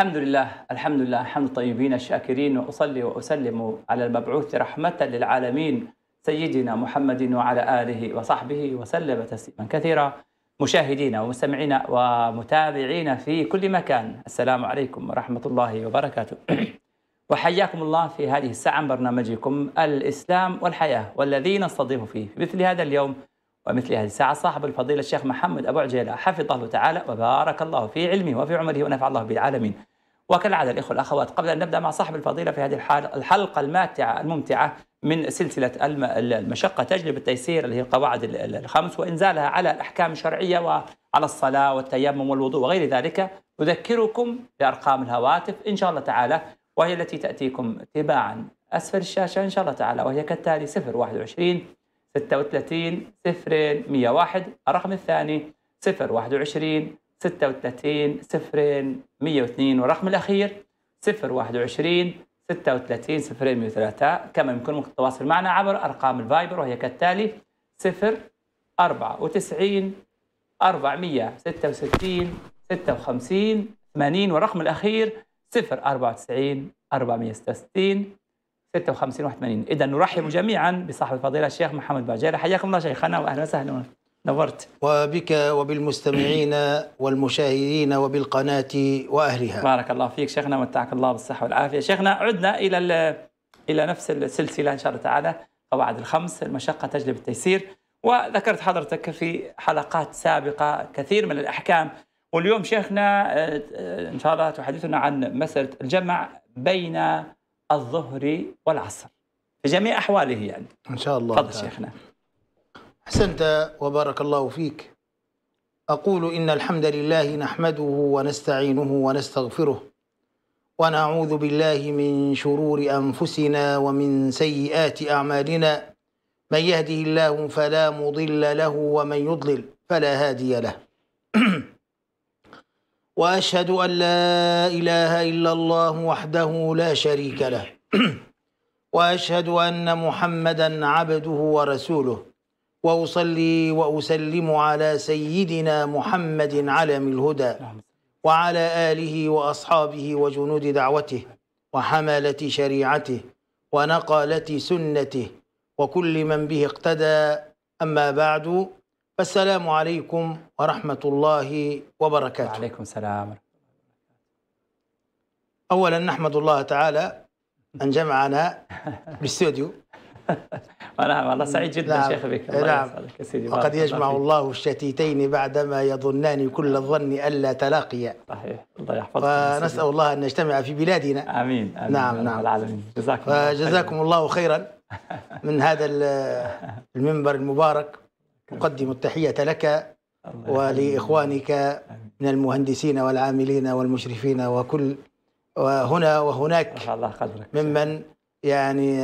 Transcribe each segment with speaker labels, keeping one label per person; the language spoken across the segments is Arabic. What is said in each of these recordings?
Speaker 1: الحمد لله الحمد لله حمد الطيبين الشاكرين وأصلي وأسلم على المبعوث رحمة للعالمين سيدنا محمد وعلى آله وصحبه وسلم تسليما كثيرا مشاهدينا ومستمعينا ومتابعينا في كل مكان السلام عليكم ورحمة الله وبركاته وحياكم الله في هذه الساعة من برنامجكم الإسلام والحياة والذي نستضيف فيه في مثل هذا اليوم ومثل هذه الساعة صاحب الفضيلة الشيخ محمد أبو عجيلة حفظه الله تعالى وبارك الله في علمه وفي عمره ونفع الله بالعالمين وكالعادة الإخوة الأخوات قبل أن نبدأ مع صاحب الفضيلة في هذه الحلقة الماتعة الممتعة من سلسلة المشقة تجلب التيسير اللي هي القواعد الخمس وإنزالها على الأحكام الشرعية وعلى الصلاة والتيمم والوضوء وغير ذلك أذكركم بأرقام الهواتف إن شاء الله تعالى وهي التي تأتيكم تباعا أسفل الشاشة إن شاء الله تعالى وهي كالتالي 021 36 0 101 الرقم الثاني 021 36 0 102 والرقم الأخير 021 36 0 103 كما يمكنكم التواصل معنا عبر أرقام الفايبر وهي كالتالي 0 94 466 56 80 والرقم الأخير 094 466 56 81 اذا نرحب جميعا بصاحب الفضيله الشيخ محمد باجيره حياكم الله شيخنا واهلا وسهلا نورت وبك وبالمستمعين والمشاهدين وبالقناه واهلها بارك الله فيك شيخنا متعك الله بالصحه والعافيه شيخنا عدنا الى الى نفس السلسله ان شاء الله تعالى قواعد الخمس المشقه تجلب التيسير وذكرت حضرتك في حلقات سابقه كثير من الاحكام واليوم شيخنا آه، آه، ان شاء الله تحدثنا عن مساله الجمع بين الظهر والعصر في جميع أحواله يعني
Speaker 2: إن شاء الله تفضل شيخنا أحسنت وبارك الله فيك أقول إن الحمد لله نحمده ونستعينه ونستغفره ونعوذ بالله من شرور أنفسنا ومن سيئات أعمالنا من يهده الله فلا مضل له ومن يضلل فلا هادي له واشهد ان لا اله الا الله وحده لا شريك له واشهد ان محمدا عبده ورسوله واصلي واسلم على سيدنا محمد علم الهدى وعلى اله واصحابه وجنود دعوته وحمله شريعته ونقله سنته وكل من به اقتدى اما بعد السلام عليكم ورحمة الله وبركاته وعليكم السلام أولا نحمد الله تعالى أن جمعنا بالاستوديو
Speaker 1: أنا والله سعيد جدا نعم. شيخ بك الله نعم وقد يجمع الله
Speaker 2: الشتيتين بعدما يظنان كل الظن ألا تلاقيا صحيح الله يحفظك ونسأل الله أن نجتمع في بلادنا آمين, آمين. نعم نعم العالمين جزاكم الله جزاكم الله خيرا من هذا المنبر المبارك أقدم التحية لك ولإخوانك من المهندسين والعاملين والمشرفين وكل وهنا وهناك ممن يعني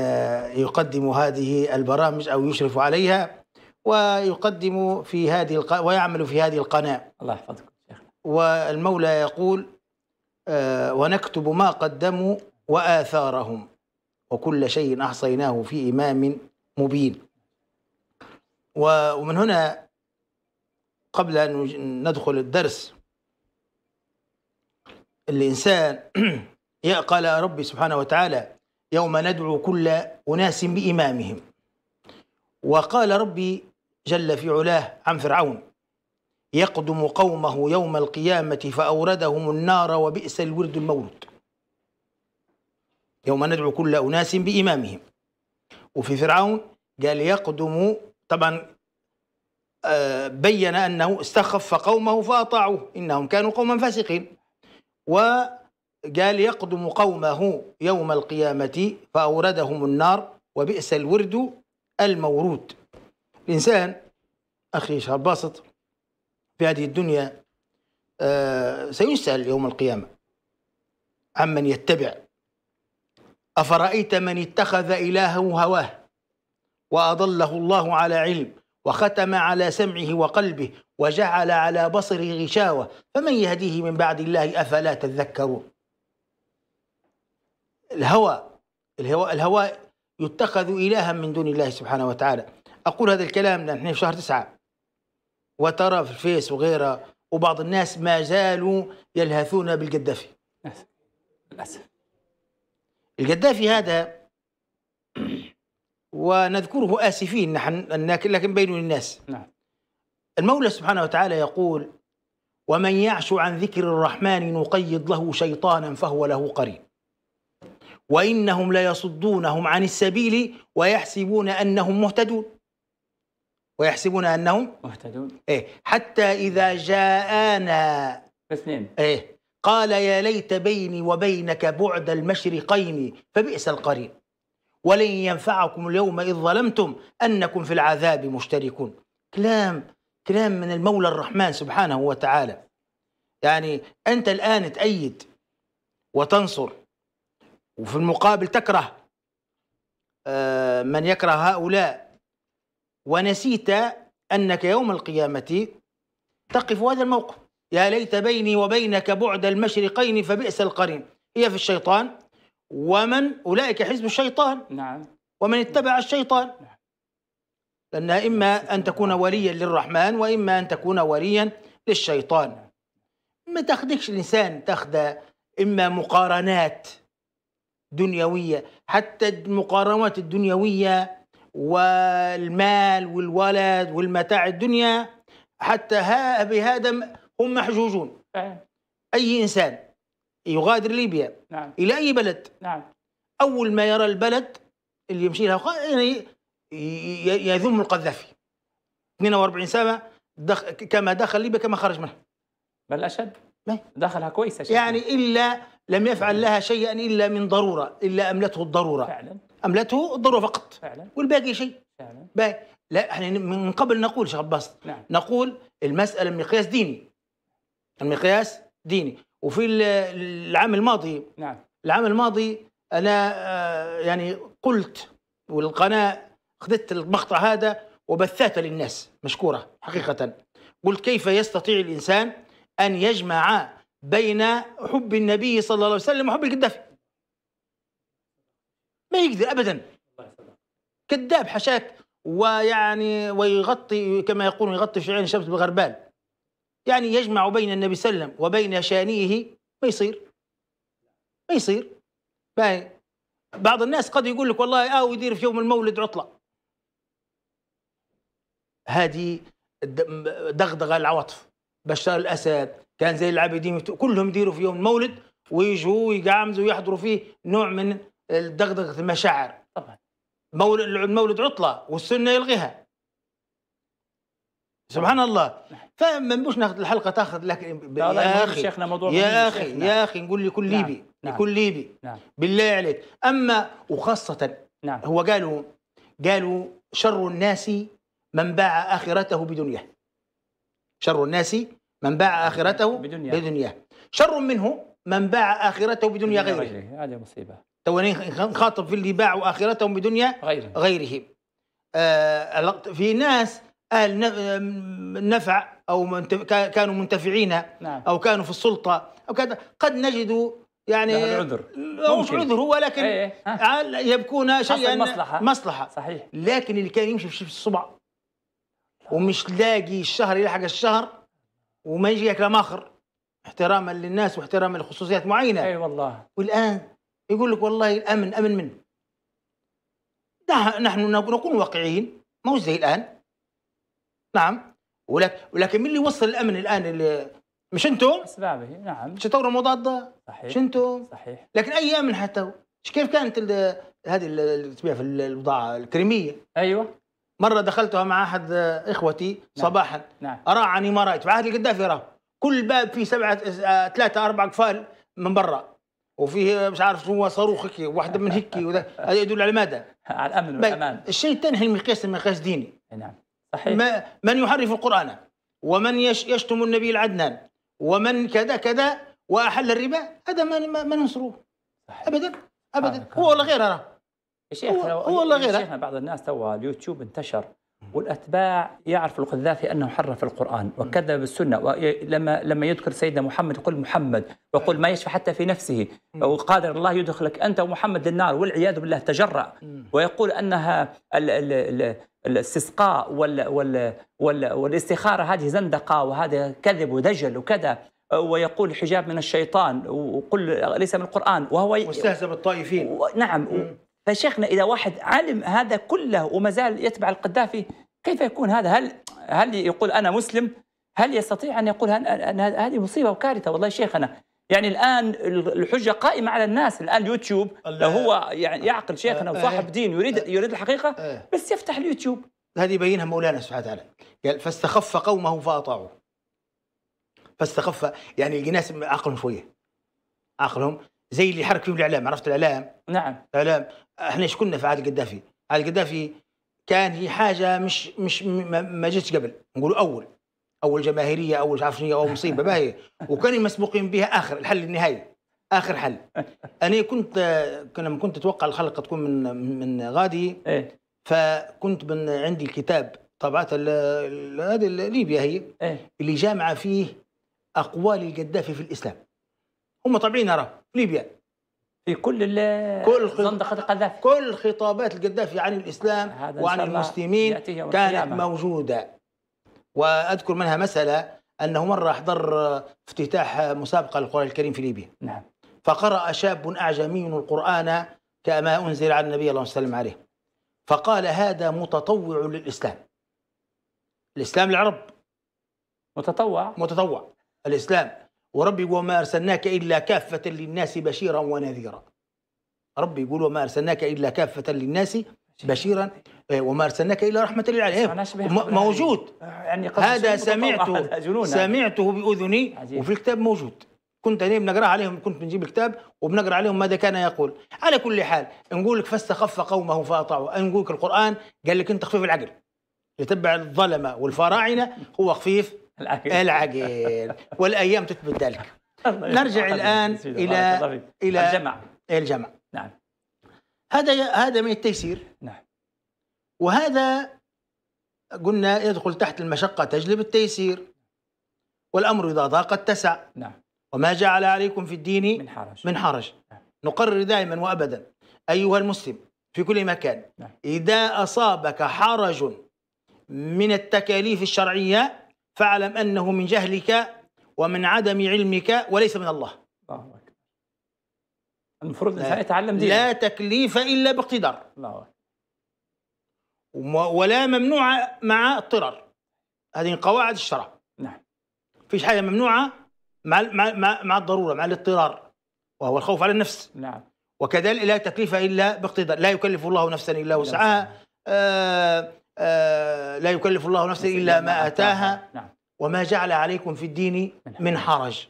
Speaker 2: يقدم هذه البرامج أو يشرف عليها ويقدم في هذه الق... ويعمل في هذه القناة الله يحفظكم شيخنا والمولى يقول آه، ونكتب ما قدموا وآثارهم وكل شيء أحصيناه في إمام مبين ومن هنا قبل أن ندخل الدرس الإنسان قال ربي سبحانه وتعالى يوم ندعو كل أناس بإمامهم وقال ربي جل في علاه عن فرعون يقدم قومه يوم القيامة فأوردهم النار وبئس الورد المولود يوم ندعو كل أناس بإمامهم وفي فرعون قال يقدم طبعا آه، بين أنه استخف قومه فأطاعوه إنهم كانوا قوما فاسقين وقال يقدم قومه يوم القيامة فأوردهم النار وبئس الورد المورود الإنسان أخي شهر باسط في هذه الدنيا آه، سيسأل يوم القيامة عمن يتبع أفرأيت من اتخذ إلهه هواه واضله الله على علم وختم على سمعه وقلبه وجعل على بصره غشاوه فمن يهديه من بعد الله افلا تذكرون الهوى الهوى الهوى يتخذ الها من دون الله سبحانه وتعالى اقول هذا الكلام نحن في شهر تسعه وترى في الفيس وغيره وبعض الناس ما زالوا يلهثون بالقدافي للاسف القدافي هذا ونذكره آسفين نحن لكن بين الناس نعم. المولى سبحانه وتعالى يقول ومن يعش عن ذكر الرحمن نقيض له شيطانا فهو له قرين وإنهم ليصدونهم عن السبيل ويحسبون أنهم مهتدون ويحسبون أنهم مهتدون إيه حتى إذا جاءنا اثنين إيه قال يا ليت بيني وبينك بعد المشرقين فبئس القرين ولن ينفعكم اليوم إذ ظلمتم أنكم في العذاب مشتركون كلام كلام من المولى الرحمن سبحانه وتعالى يعني أنت الآن تأيد وتنصر وفي المقابل تكره آه، من يكره هؤلاء ونسيت أنك يوم القيامة تقف هذا الموقف يا ليت بيني وبينك بعد المشرقين فبئس القرين هي في الشيطان ومن أولئك حزب الشيطان نعم ومن اتبع الشيطان نعم. لأنها إما أن تكون وليا للرحمن وإما أن تكون وليا للشيطان ما تاخدكش الإنسان تاخد إما مقارنات دنيوية حتى المقارنات الدنيوية والمال والولد والمتاع الدنيا حتى بهذا هم محجوجون أي إنسان يغادر ليبيا نعم. إلى أي بلد نعم. أول ما يرى البلد اللي يمشي لها يعني يذم القذافي 42 سنة دخ... كما دخل ليبيا كما خرج منها بل أشد ما. دخلها كويسه شكرا. يعني إلا لم يفعل لها شيئا إلا من ضرورة إلا أملته الضرورة فعلا أملته الضرورة فقط فعلا والباقي شيء فعلا باقي. لا احنا من قبل نقول شيخ عباس نعم. نقول المسألة مقياس ديني المقياس ديني وفي العام الماضي نعم العام الماضي انا آه، يعني قلت والقناه اخذت المقطع هذا وبثته للناس مشكوره حقيقه قلت كيف يستطيع الانسان ان يجمع بين حب النبي صلى الله عليه وسلم وحب القذافي ما يقدر ابدا كذاب حشاك ويعني ويغطي كما يقولون يغطي في عين الشمس بالغربال يعني يجمع بين النبي صلى الله عليه وسلم وبين شانيه ما يصير ما يصير بعض الناس قد يقول لك والله آه يدير في يوم المولد عطلة هذه دغدغة العواطف بشار الأسد كان زي العابدين كلهم يديروا في يوم المولد ويجوا ويقعمزوا ويحضروا فيه نوع من دغدغة المشاعر طبعا المولد عطلة والسنة يلغيها سبحان الله فما نبوش ناخذ الحلقه تاخذ لك يا اخي شيخنا موضوع يا اخي نعم. يا اخي نقول لكل نعم. ليبي نعم. لكل ليبي نعم. بالله عليك اما وخاصه نعم. هو قالوا قالوا شر الناس من باع اخرته بدنياه شر الناس من باع اخرته بدنياه بدنياه شر منه من باع اخرته بدنيا غيره
Speaker 1: غيره هذه مصيبه
Speaker 2: توني نخاطب في اللي باعوا اخرتهم بدنيا غيره غيره آه في ناس أهل نفع أو كانوا منتفعين نعم. أو كانوا في السلطة أو كذا قد نجد يعني العذر
Speaker 1: مش عذر هو لكن أيه.
Speaker 2: إيه. يبكون شيئا مصلحة مصلحة صحيح لكن اللي كان يمشي في الصبع ومش لاقي الشهر يلحق الشهر وما يجي كلام آخر احتراما للناس واحتراما لخصوصيات معينة أي أيوة والله والآن يقول لك والله الأمن أمن منه نحن نكون واقعيين مو زي الآن نعم ولكن ولكن مين اللي وصل الامن الان اللي مش انتم؟ اسبابه نعم مش ثوره مضاده؟
Speaker 3: صحيح مش انتم؟ صحيح
Speaker 2: لكن اي امن حتى كيف كانت هذه اللي تبيع في البضاعه الكريميه ايوه مره دخلتها مع احد اخوتي نعم. صباحا نعم. اراعني ما رايت في عهد القذافي راه كل باب فيه سبعه ثلاثه اربع قفال من برا وفيه مش عارف هو صاروخ هيك واحده من هيك هذا يدل على ماذا؟ على الامن والامان الشيء الثاني المقياس المقياس ديني نعم صحيح. ما من يحرف القرآن ومن يشتم النبي العدنان ومن كذا كذا وأحل الربا هذا ما ما ننصروه أبدا أبدا هو ولا غيره يا شيخ
Speaker 1: هو ولا غيره بعض الناس توا اليوتيوب انتشر والاتباع يعرف القذافي انه حرف القران وكذب السنه ولما لما يذكر سيدنا محمد يقول محمد ويقول ما يشفى حتى في نفسه وقادر الله يدخلك انت ومحمد للنار والعياذ بالله تجرأ ويقول انها ال ال ال الاستسقاء وال وال وال والاستخاره هذه زندقه وهذا كذب ودجل وكذا ويقول حجاب من الشيطان وقل ليس من القران وهو واستهزأ بالطائفين نعم فشيخنا اذا واحد علم هذا كله وما زال يتبع القذافي كيف يكون هذا؟ هل هل يقول انا مسلم؟ هل يستطيع ان يقول ان هذه مصيبه وكارثه والله شيخنا يعني الان الحجه قائمه على الناس الان اليوتيوب لو هو يعني يعقل شيخنا أه، وصاحب أه. دين
Speaker 2: يريد أه. يريد الحقيقه بس يفتح اليوتيوب هذه يبينها مولانا سبحانه وتعالى قال فاستخف قومه فاطاعوه فاستخف يعني الناس عقلهم شويه عقلهم زي اللي حرك فيهم الاعلام عرفت الاعلام نعم الاعلام احنا ايش كنا في عهد القذافي عهد القذافي كان هي حاجه مش مش ما جتش قبل نقولوا اول اول جماهيريه اول عارف شنو اول مصيبه ما هي وكانوا مسبوقين بها اخر الحل النهائي اخر حل انا كنت لما كنت اتوقع الخلقه تكون من من غادي إيه؟ فكنت من عندي الكتاب طبعت هذه ليبيا هي إيه؟ اللي جامعه فيه اقوال القذافي في الاسلام هم طابعين ارى ليبيا في كل كل زندقة القذافي كل خطابات القذافي عن الاسلام وعن المسلمين كانت موجوده واذكر منها مساله انه مره احضر افتتاح مسابقه للقران الكريم في ليبيا نعم فقرأ شاب أعجمي القرآن كما أنزل على النبي الله وسلم عليه فقال هذا متطوع للإسلام الإسلام العرب متطوع متطوع الإسلام وربي يقول وما أرسلناك إلا كافة للناس بشيرا ونذيرا ربي يقول وما أرسلناك إلا كافة للناس بشيرا إيه، وما ارسلناك الا رحمه للعالمين إيه، موجود يعني, يعني هذا سمعته سمعته باذني وفي الكتاب موجود كنت انا بنقرا عليهم كنت بنجيب الكتاب وبنقرا عليهم ماذا كان يقول على كل حال نقول لك فاستخف قومه فاطاعوا نقول لك القران قال لك انت خفيف العقل يتبع الظلمه والفراعنه هو خفيف العقيل العقيل والايام تثبت ذلك
Speaker 3: نرجع الان
Speaker 2: الى الى الجمع الجمع نعم هذا هذا من التيسير نعم وهذا قلنا يدخل تحت المشقة تجلب التيسير والأمر إذا ضاق اتسع نعم وما جعل عليكم في الدين من حرج من حرج نعم. نقرر دائما وأبدا أيها المسلم في كل مكان نعم. إذا أصابك حرج من التكاليف الشرعية فاعلم أنه من جهلك ومن عدم علمك وليس من الله الله
Speaker 1: أكبر المفروض الإنسان يتعلم
Speaker 2: دينه لا تكليف إلا باقتدار الله أكبر ولا ممنوع مع اضطرار هذه قواعد الشرع نعم فيش حاجة ممنوعة مع مع مع الضرورة مع الاضطرار وهو الخوف على النفس نعم وكذلك لا تكليف إلا باقتدار لا يكلف الله نفسا إلا وسعها آه، لا يكلف الله نفسا إلا ما أتاها نعم. وما جعل عليكم في الدين من حرج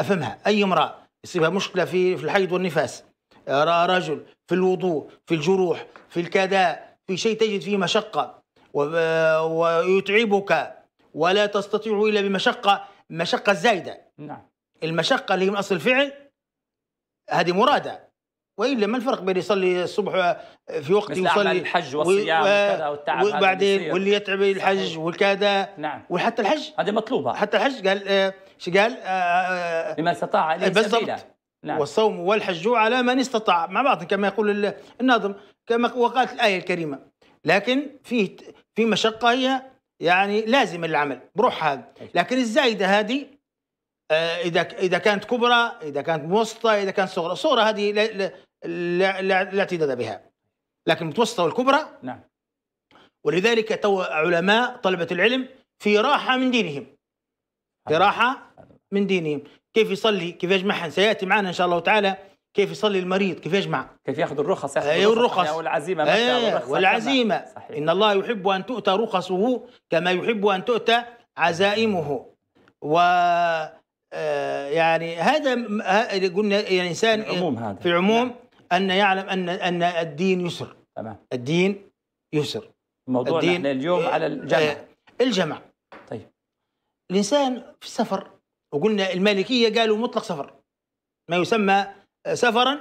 Speaker 2: أفهمها أي امرأة يصيبها مشكلة في في الحيض والنفاس آه، رجل في الوضوء في الجروح في الكداء في شيء تجد فيه مشقة آه، ويتعبك ولا تستطيع إلا بمشقة مشقة زايدة نعم المشقة اللي هي من أصل الفعل هذه مرادة والا ما الفرق بين يصلي الصبح في وقت يصلي الحج والصيام وكذا والتعب وبعدين واللي يتعب الحج والكذا نعم وحتى الحج هذه مطلوبه حتى الحج قال آه، شو قال؟ آه، آه، لمن استطاع اليه سبيلا نعم. والصوم والحج على من استطاع مع بعض كما يقول الناظم كما وقالت الايه الكريمه لكن فيه في مشقه هي يعني لازم العمل بروحها لكن الزايده هذه آه، اذا اذا كانت كبرى اذا كانت متوسطه اذا كانت صغرى الصغرى هذه لا, لا, لا, اعتداد بها لكن المتوسطه والكبرى نعم ولذلك تو علماء طلبه العلم في راحه من دينهم في راحه من دينهم كيف يصلي كيف يجمع سياتي معنا ان شاء الله تعالى كيف يصلي المريض كيف يجمع كيف ياخذ الرخص ياخذ الرخص, الرخص يعني والعزيمه والعزيمه صحيح. ان الله يحب ان تؤتى رخصه كما يحب ان تؤتى عزائمه و آه، يعني هذا قلنا الانسان في العموم هذا في العموم نعم. ان يعلم ان ان الدين يسر تمام الدين يسر موضوعنا الدين اليوم آه، على الجمع آه، الجمع طيب الانسان في السفر وقلنا المالكيه قالوا مطلق سفر ما يسمى سفرا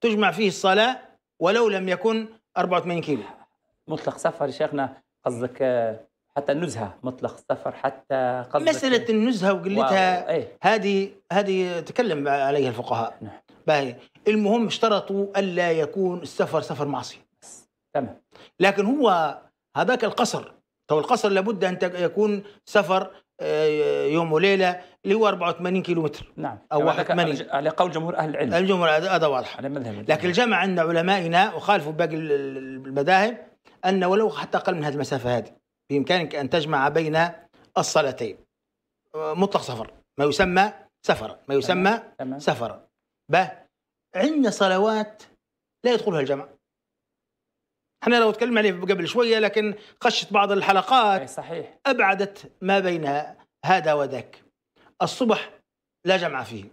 Speaker 2: تجمع فيه الصلاه ولو لم يكن 84 كيلو مطلق سفر شيخنا قصدك حتى النزهه مطلق السفر حتى قبل مساله النزهه وقلتها إيه. هذه هذه تكلم عليها الفقهاء نعم باهي المهم اشترطوا الا يكون السفر سفر معصيه تمام لكن هو هذاك القصر تو القصر لابد ان يكون سفر آه، يوم وليله اللي هو 84 كيلو متر نعم او 81 على قول جمهور اهل العلم الجمهور هذا واضح لكن الجمع عند علمائنا وخالفوا باقي المذاهب ان ولو حتى اقل من هذه المسافه هذه بإمكانك أن تجمع بين الصلاتين مطلق سفر ما يسمى سفر ما يسمى تمام. ب عندنا صلوات لا يدخلها الجمع احنا لو تكلم عليه قبل شويه لكن خشت بعض الحلقات صحيح ابعدت ما بين هذا وذاك الصبح لا جمع فيه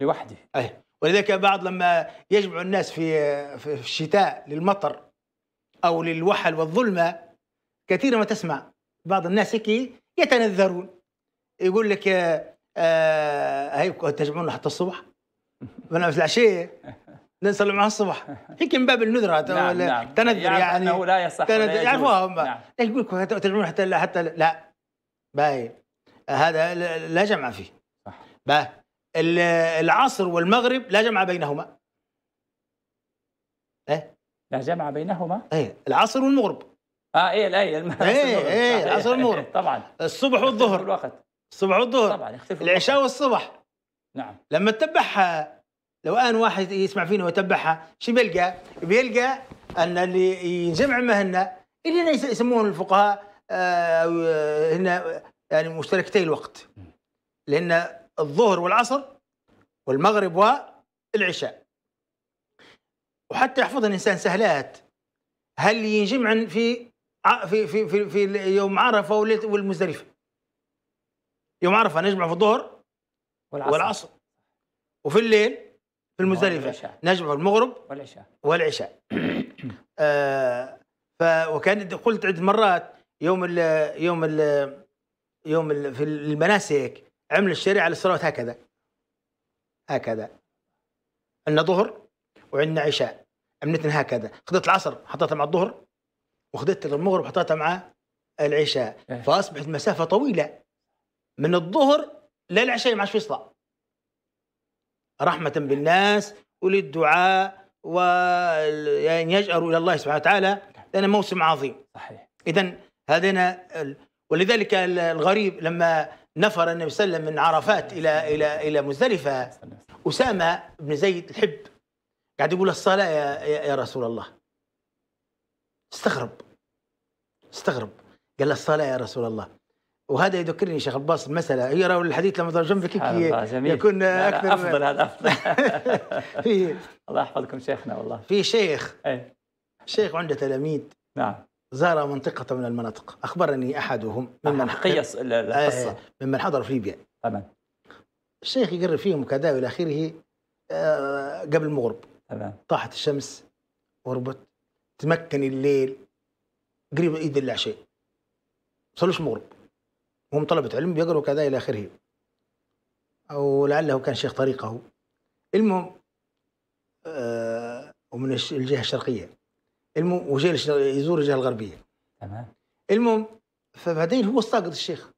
Speaker 2: لوحده اي ولذلك بعض لما يجمع الناس في في الشتاء للمطر او للوحل والظلمه كثيرا ما تسمع بعض الناس هيك يتنذرون يقول لك آه، آه، هيك تجمعون حتى الصبح من في العشيه نصلي معاه الصبح هيك من باب النذره نعم نعم تنذر يعني انه لا يصح تنذر يعرفوها هم نعم. يقول لك تجمعون حتى لا حتى لا باي هذا لا جمع فيه صح العصر والمغرب لا جمع بينهما ايه لا جمع بينهما ايه العصر والمغرب
Speaker 1: اه ايه الايه ايه ايه العصر
Speaker 2: المغرب إيه، طبعا الصبح والظهر الوقت الصبح والظهر طبعا يختلف العشاء والصبح نعم لما تتبعها لو ان واحد يسمع فينا ويتبعها شو بيلقى؟ بيلقى ان اللي يجمع مهنة اللي هنا الفقهاء آه هنا يعني مشتركتي الوقت لان الظهر والعصر والمغرب والعشاء وحتى يحفظها الانسان سهلات هل ينجمع في في في في, في يوم عرفه والمزدلفه يوم عرفه نجمع في الظهر والعصر, والعصر. وفي الليل في المزدلفه نجمع في المغرب والعشاء والعشاء آه ف وكان قلت عده مرات يوم ال يوم ال يوم الـ في المناسك عمل الشريعه للصلوات هكذا هكذا عندنا ظهر وعندنا عشاء عملتنا هكذا خذت العصر حطيتها مع الظهر وخذت المغرب حطيتها مع العشاء إيه. فاصبحت مسافه طويله من الظهر للعشاء ما عادش يصلى رحمه بالناس وللدعاء وان يعني يجأروا الى الله سبحانه وتعالى لان موسم عظيم صحيح اذا هذين ولذلك الغريب لما نفر النبي صلى الله عليه وسلم من عرفات الى الى الى مزدلفه اسامه بن زيد الحب قاعد يقول الصلاه يا, يا رسول الله استغرب استغرب قال له الصلاة يا رسول الله وهذا يذكرني شيخ عباس هي يرى الحديث لما ترجم لك يكون أكثر أفضل هذا أفضل في الله يحفظكم شيخنا والله في شيخ أي. شيخ عنده تلاميذ نعم زار منطقة من المناطق أخبرني أحدهم ممن قيس
Speaker 1: إيه، القصة
Speaker 2: ممن حضر في ليبيا تمام الشيخ يقرب فيهم كذا والى اخره آه، قبل المغرب تمام طاحت الشمس غربت تمكن الليل قريب ايد العشاء صلوش المغرب وهم طلبة علم بيقروا كذا إلى آخره أو لعله كان شيخ طريقه المهم آه ومن الجهة الشرقية المهم وجاي يزور الجهة الغربية تمام المهم فبعدين هو ساقط الشيخ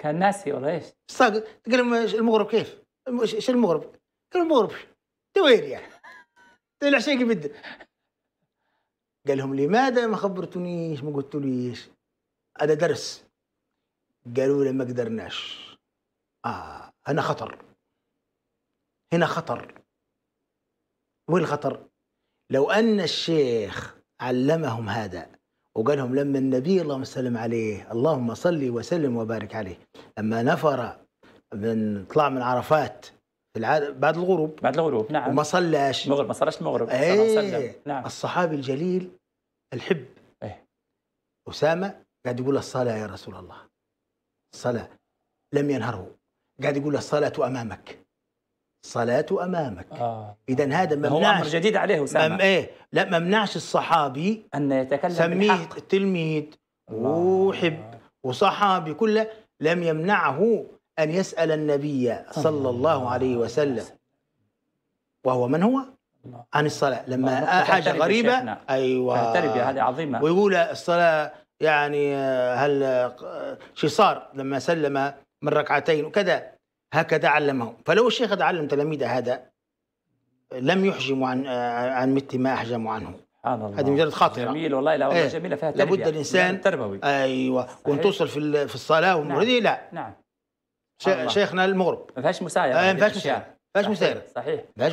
Speaker 2: كان ناسي ولا ايش؟ ساقط قال المغرب كيف؟ ايش المغرب؟ قال المغرب دوير يعني العشاء يبدل قال لهم لماذا ما خبرتونيش ما قلتوليش هذا درس قالوا له ما قدرناش اه هنا خطر هنا خطر وين الخطر لو ان الشيخ علمهم هذا وقال لهم لما النبي اللهم سلم عليه اللهم صل وسلم وبارك عليه لما نفر من طلع من عرفات العاد بعد الغروب بعد الغروب نعم وما صلاش المغرب ما صلاش المغرب ايه نعم الصحابي الجليل الحب ايه اسامه قاعد يقول الصلاه يا رسول الله الصلاه لم ينهره قاعد يقول الصلاه امامك الصلاة أمامك آه. إذا هذا ممنوع هو أمر جديد عليه أسامة مم إيه لا ممنعش الصحابي أن يتكلم سميه بالحق. تلميذ وحب وصحابي كله لم يمنعه أن يسأل النبي صلى الله عليه وسلم وهو من هو؟ عن الصلاة لما آه، حاجة غريبة أيوة هذه عظيمة ويقول الصلاة يعني آه، هل آه، شي صار لما سلم من ركعتين وكذا هكذا علمه فلو الشيخ علم تلاميذه هذا لم يحجموا عن عن مثل ما احجموا عنه سبحان الله هذه مجرد خاطره جميل والله لا والله إيه. جميله فيها تربيه لابد الانسان تربوي ايوه وان توصل في في الصلاه والمرضي نعم. لا نعم شيخنا المغرب ما فيهاش مسايره آه، ما فيهاش مسايره فيهاش مسايره صحيح ما فيهاش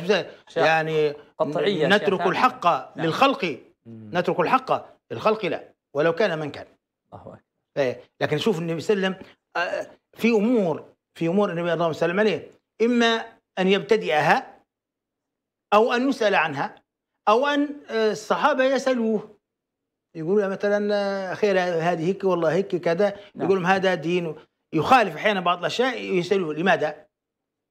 Speaker 2: مسايره يعني قطعيه نترك الحق نعم. للخلق نترك الحق للخلق لا ولو كان من كان الله اكبر إيه، لكن شوف النبي صلى الله عليه وسلم آه، في امور في امور النبي صلى الله عليه وسلم عليه اما ان يبتدئها او ان يسال عنها او ان آه، الصحابه يسالوه يقولوا مثلا خير هذه هيك والله هيك كذا نعم. يقول لهم هذا دين يخالف احيانا بعض الاشياء يستلفه لماذا؟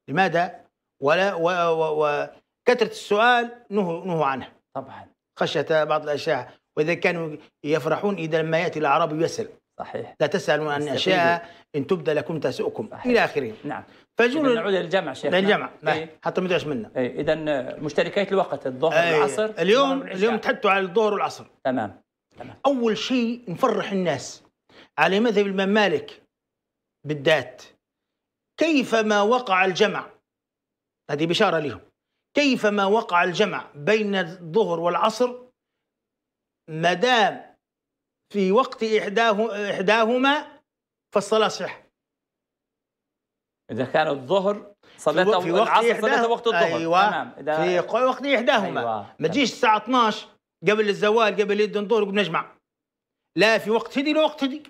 Speaker 2: لماذا؟ ولا وكثره السؤال نهوا نهو عنه طبعا خشيه بعض الاشياء واذا كانوا يفرحون اذا لما ياتي الاعرابي يسال صحيح لا تسالوا عن اشياء ان تبدى لكم تسؤكم الى اخره نعم
Speaker 1: فجول نعود للجمع شيخ للجمع إيه؟ حتى ما تدعش منا إيه، اذا مشتركات الوقت الظهر والعصر إيه. اليوم اليوم تحدثوا على الظهر
Speaker 2: والعصر تمام. تمام اول شيء نفرح الناس على مذهب الامام مالك بالذات كيفما وقع الجمع هذه بشارة لهم كيفما وقع الجمع بين الظهر والعصر ما دام في وقت إحداه إحداهما فالصلاة صحيحة إذا كان الظهر صليت في وقت العصر إحداه... صليت وقت الظهر أيوة تمام إذا... في وقت إحداهما أيوة. ما تجيش الساعة 12 قبل الزوال قبل الظهر نجمع لا في وقت هدي ولا وقت هدي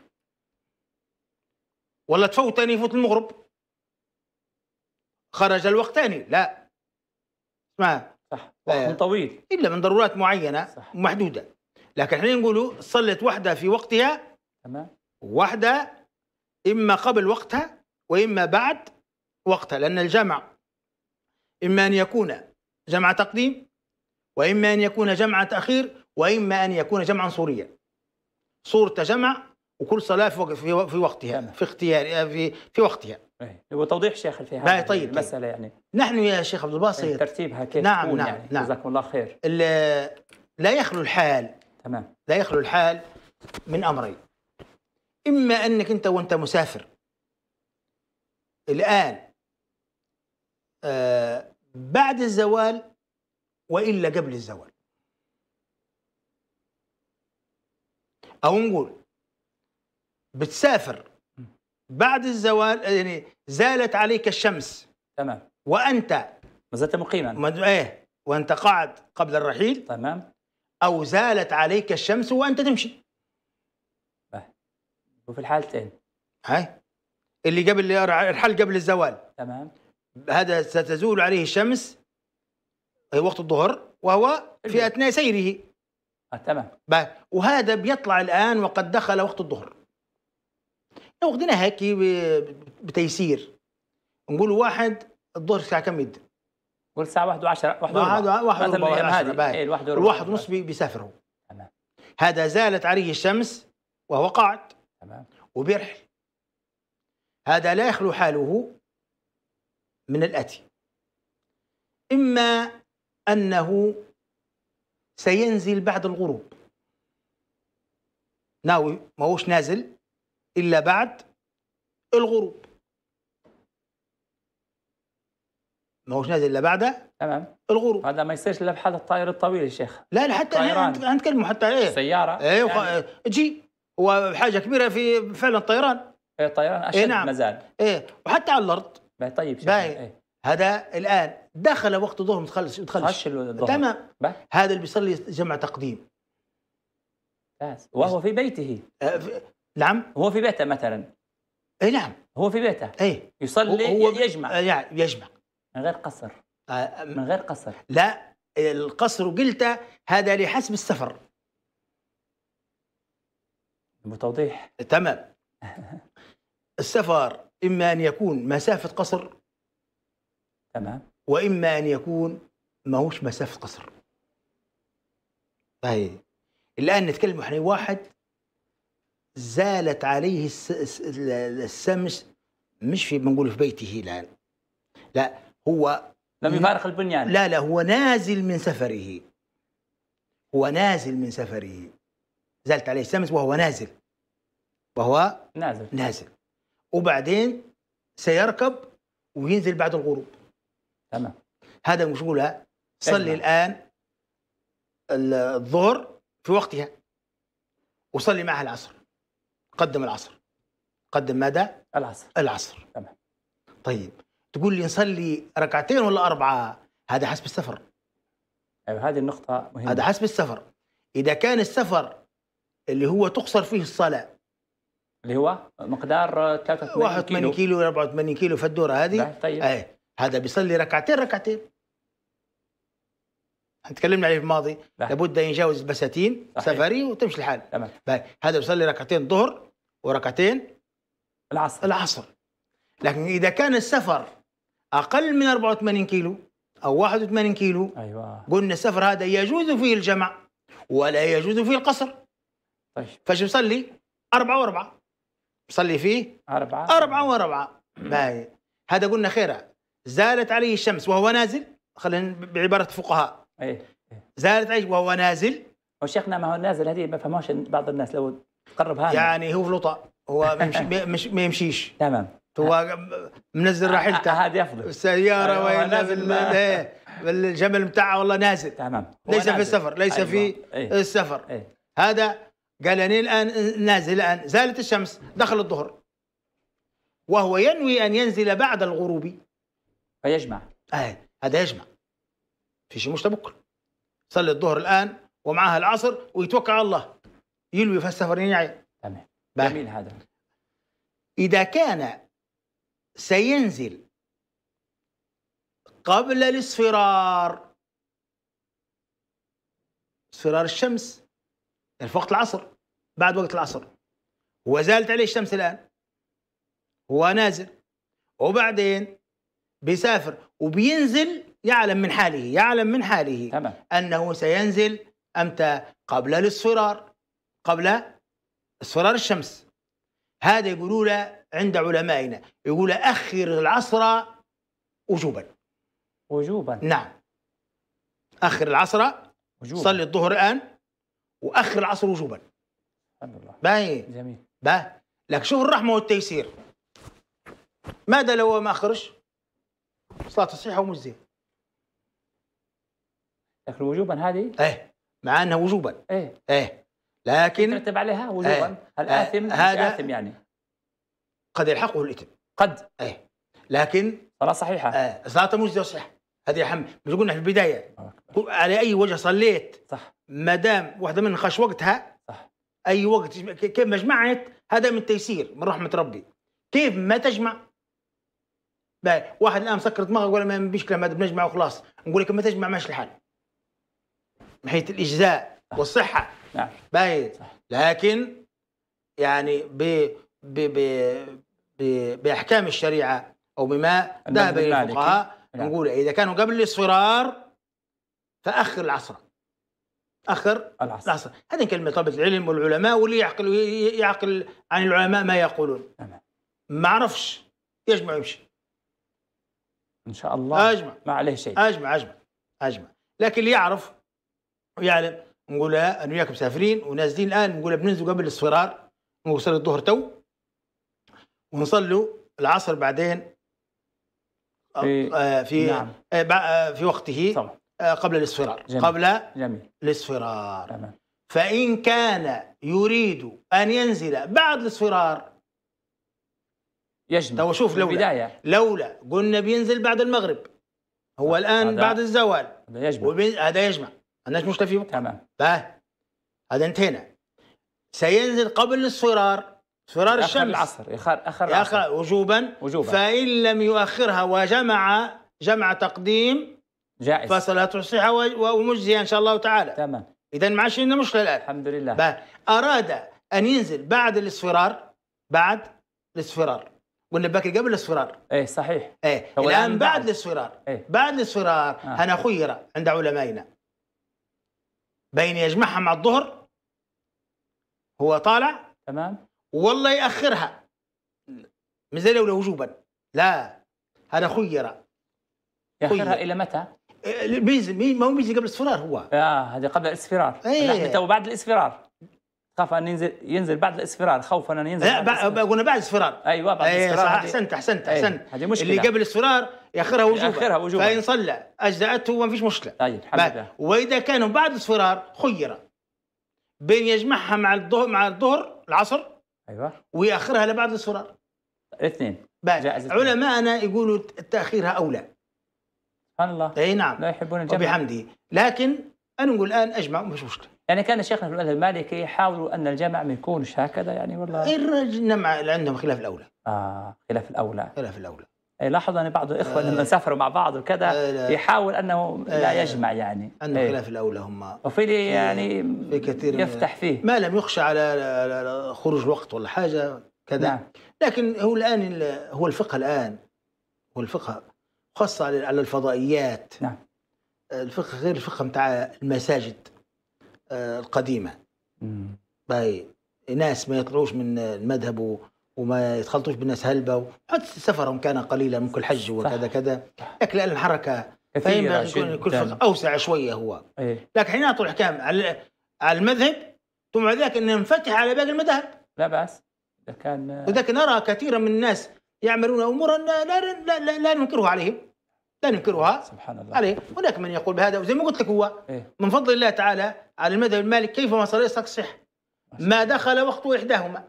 Speaker 2: ولا تفوت ثاني يفوت المغرب خرج الوقت ثاني لا اسمع صح آه. وقت طويل الا من ضرورات معينه صح. محدوده لكن احنا نقولوا صلت وحده في وقتها تمام وحده اما قبل وقتها واما بعد وقتها لان الجمع اما ان يكون جمع تقديم واما ان يكون جمع تاخير واما ان يكون جمعا صوريا صورة جمع وكل صلاه في في وقتها في اختيار آه، في في وقتها هو إيه، توضيح شيخ في هذه طيب،, طيب المساله يعني نحن يا شيخ عبد الباسط إيه، ترتيبها كيف نعم تكون نعم يعني نعم جزاكم الله خير لا يخلو الحال تمام لا يخلو الحال من امرين اما انك انت وانت مسافر الان آه بعد الزوال والا قبل الزوال او نقول بتسافر بعد الزوال يعني زالت عليك الشمس تمام وانت ما زلت مقيما مد... ايه وانت قاعد قبل الرحيل تمام او زالت عليك الشمس وانت تمشي بح. أه. وفي الحالتين هاي اللي قبل الرحل قبل الزوال تمام هذا ستزول عليه الشمس وقت الظهر وهو في اثناء سيره آه تمام وهذا بيطلع الان وقد دخل وقت الظهر لو هيك بتيسير نقول واحد الظهر الساعه كم يد؟
Speaker 1: قول الساعه 1 و10
Speaker 2: 1 و واحد و 1 إيه، ونص بيسافروا تمام هذا زالت عليه الشمس وهو قاعد تمام وبيرحل هذا لا يخلو حاله من الاتي اما انه سينزل بعد الغروب ناوي ما هوش نازل إلا بعد الغروب ما هوش نازل الا بعد تمام الغروب هذا ما يصيرش الا بحال الطائر الطويل يا شيخ لا لا حتى نتكلم حتى ايه سياره ايه وخ... يعني... هو حاجه كبيره في فعلا الطيران ايه الطيران اشد إيه نعم. مازال ايه وحتى على الارض باهي طيب باهي إيه؟ هذا الان دخل وقت الظهر متخلص متخلص تمام هذا اللي بيصلي جمع تقديم بس وهو في بيته آه، نعم هو في بيته مثلا اي نعم هو في بيته اي يصلي هو يجمع آه، يعني يجمع من غير قصر آه، من غير قصر لا القصر قلت هذا لحسب السفر بتوضيح تمام السفر إما أن يكون مسافة قصر تمام وإما أن يكون ماهوش مسافة قصر طيب الآن نتكلم احنا واحد زالت عليه الشمس مش في بنقول في بيته الآن لا هو لم يفارق البنيان لا لا هو نازل من سفره هو نازل من سفره زالت عليه الشمس وهو نازل وهو نازل نازل وبعدين سيركب وينزل بعد الغروب تمام هذا مش نقولها صلي الآن الظهر في وقتها وصلي معها العصر قدم العصر قدم ماذا؟ العصر العصر تمام طيب تقول لي نصلي ركعتين ولا أربعة هذا حسب السفر أيوة هذه النقطة مهمة هذا حسب السفر إذا كان السفر اللي هو تقصر فيه الصلاة اللي هو مقدار 83 81 كيلو 84 كيلو في الدورة هذه نعم، طيب أيه. هذا بيصلي ركعتين ركعتين تكلمنا عليه في الماضي نعم. لابد يجاوز البساتين سفري وتمشي الحال تمام طيب، هذا بيصلي ركعتين ظهر وركعتين العصر العصر لكن اذا كان السفر اقل من 84 كيلو او 81 كيلو ايوه قلنا السفر هذا يجوز فيه الجمع ولا يجوز فيه القصر طيب فشو بصلي؟ أربعة وأربعة بصلي فيه أربعة أربعة وأربعة باي هذا قلنا خيره زالت عليه الشمس وهو نازل خلينا بعبارة الفقهاء أيه. زالت عليه وهو نازل وشيخنا
Speaker 1: ما هو نازل هذه ما فهموش بعض الناس لو قرب هذا يعني هو فلوطه
Speaker 2: هو ما يمشيش تمام هو منزل راحلته هذا يفضل السياره ونازل أيوة، ايه الجمل بتاعه والله نازل تمام ليس في السفر ليس أيوة. في أيه. السفر أيه. هذا قال أنا الآن نازل الآن زالت الشمس دخل الظهر وهو ينوي أن ينزل بعد الغروب فيجمع آه. هذا يجمع في شيء مش بكرة صلي الظهر الآن ومعها العصر ويتوكل على الله يلوي فالسفر يعني تمام جميل هذا إذا كان سينزل قبل الاصفرار اصفرار الشمس في يعني وقت العصر بعد وقت العصر وزالت عليه الشمس الآن هو نازل وبعدين بيسافر وبينزل يعلم من حاله يعلم من حاله تمام. أنه سينزل أمتى قبل الاصفرار قبل اصفرار الشمس هذا يقولوا له عند علمائنا يقول أخر العصر وجوبا وجوبا نعم أخر العصر وجوبا صلي الظهر الآن وأخر العصر وجوبا الحمد لله باين جميل باه لك شوف الرحمة والتيسير ماذا لو ما أخرش صلاة صحيحة ومش لكن وجوبا هذه ايه مع انها وجوبا ايه ايه لكن يترتب عليها وجوبا آه الاثم آه هذا آثم يعني قد يلحقه الاثم قد ايه لكن صلاه صحيحه آه صلاه مجزيه صحيحه هذه اهم مش قلنا في البدايه على اي وجه صليت صح ما دام واحده من خش وقتها صح اي وقت كيف ما جمعت هذا من تيسير من رحمه ربي كيف ما تجمع باي. واحد الان مسكر دماغه يقول ما بيش كلام هذا بنجمع وخلاص نقول لك ما تجمع ماشي الحال من حيث الاجزاء والصحه نعم باين لكن يعني ب ب ب باحكام الشريعه او بما ذهب اليه الفقهاء نعم. نقول اذا كانوا قبل الاصفرار فاخر العصر اخر العصر, العصر. هذه كلمه طلبه العلم والعلماء واللي يعقل يعقل عن العلماء ما يقولون نعم. ما اعرفش يجمع ويمشي ان شاء الله اجمع ما عليه شيء اجمع اجمع اجمع لكن اللي يعرف ويعلم نقول انا وياك مسافرين ونازلين الان نقول بننزل قبل الصفرار نوصل الظهر تو ونصلوا العصر بعدين
Speaker 3: في آه، في, نعم.
Speaker 2: آه، آه، في وقته قبل الاصفرار جميل. قبل جميل. الاصفرار تمام. فإن كان يريد أن ينزل بعد الاصفرار يجمع تو شوف لولا البداية. لولا قلنا بينزل بعد المغرب هو الآن بعد الزوال هذا يجمع هذا يجمع عندناش مشكله فيهم تمام باه هذا انتهينا سينزل قبل الصرار صرار الشمس العصر اخر اخر يأخر وجوبا وجوبا فان لم يؤخرها وجمع جمع تقديم جائز فصلاة صحيحه ومجزيه ان شاء الله تعالى تمام اذا ما عادش عندنا مشكله الان الحمد لله بقى. اراد ان ينزل بعد الاصفرار بعد الاصفرار قلنا باكر قبل الاصفرار ايه صحيح ايه الان بعد الاصفرار ايه؟ بعد الاصفرار آه. خير عند علمائنا بين يجمعها مع الظهر هو طالع تمام والله يأخرها مثل لو لولا وجوبا لا هذا خير يأخرها إلى متى؟ إيه، بينزل ما هو بيجي قبل الاصفرار هو اه هذا قبل الاصفرار ايه تو بعد
Speaker 1: الاصفرار خاف ان ينزل ينزل بعد الاصفرار خوفا ان ينزل لا قلنا بعد الاصفرار ايوه بعد إيه، الاصفرار ايوه صح احسنت
Speaker 3: احسنت إيه، احسنت هذه مشكله اللي قبل
Speaker 2: الاصفرار
Speaker 3: ياخرها وجوبا ياخرها وجوبا فان صلى
Speaker 2: اجزاته وما فيش مشكله طيب الحمد لله واذا كانوا بعد الصفرار خير بين يجمعها مع الظهر مع الظهر العصر ايوه وياخرها لبعد الصفرار الاثنين علماءنا يقولوا تاخيرها اولى سبحان الله اي نعم لا يحبون الجمع وبحمده لكن انا نقول الان اجمع مش مشكله يعني كان شيخنا
Speaker 1: في المذهب المالكي يحاولوا ان الجمع ما يكونش هكذا يعني والله الرجل عندهم خلاف الاولى اه خلاف الاولى خلاف الاولى إيه، لاحظ ان بعض الاخوه لما آه. سافروا مع بعض وكذا آه، يحاول انه لا آه، يجمع يعني انه إيه. خلاف
Speaker 2: الاولى هم وفي يعني في كثير يفتح فيه ما لم يخشى على خروج وقت ولا حاجه كذا نعم. لكن هو الان هو الفقه الان هو الفقه خاصه على الفضائيات نعم الفقه غير الفقه نتاع المساجد القديمه باي ناس ما يطلعوش من المذهب وما يتخلطوش بالناس هلبة حتى سفرهم كان قليلا من كل حج وكذا كذا لكن لأن الحركة كثيرة جدا يعني كل أوسع شوية هو إيه؟ لكن حين اعطوا الحكام على على المذهب ثم بعد ذلك أن ينفتح على باقي المذاهب لا بأس إذا كان وذاك نرى كثيرا من الناس يعملون أمورا لا لا, لا, لا, لا ننكرها عليهم لا ننكرها سبحان الله عليه هناك من يقول بهذا وزي ما قلت لك هو إيه؟ من فضل الله تعالى على المذهب المالك كيف ما صار يستقصح ما دخل وقت إحداهما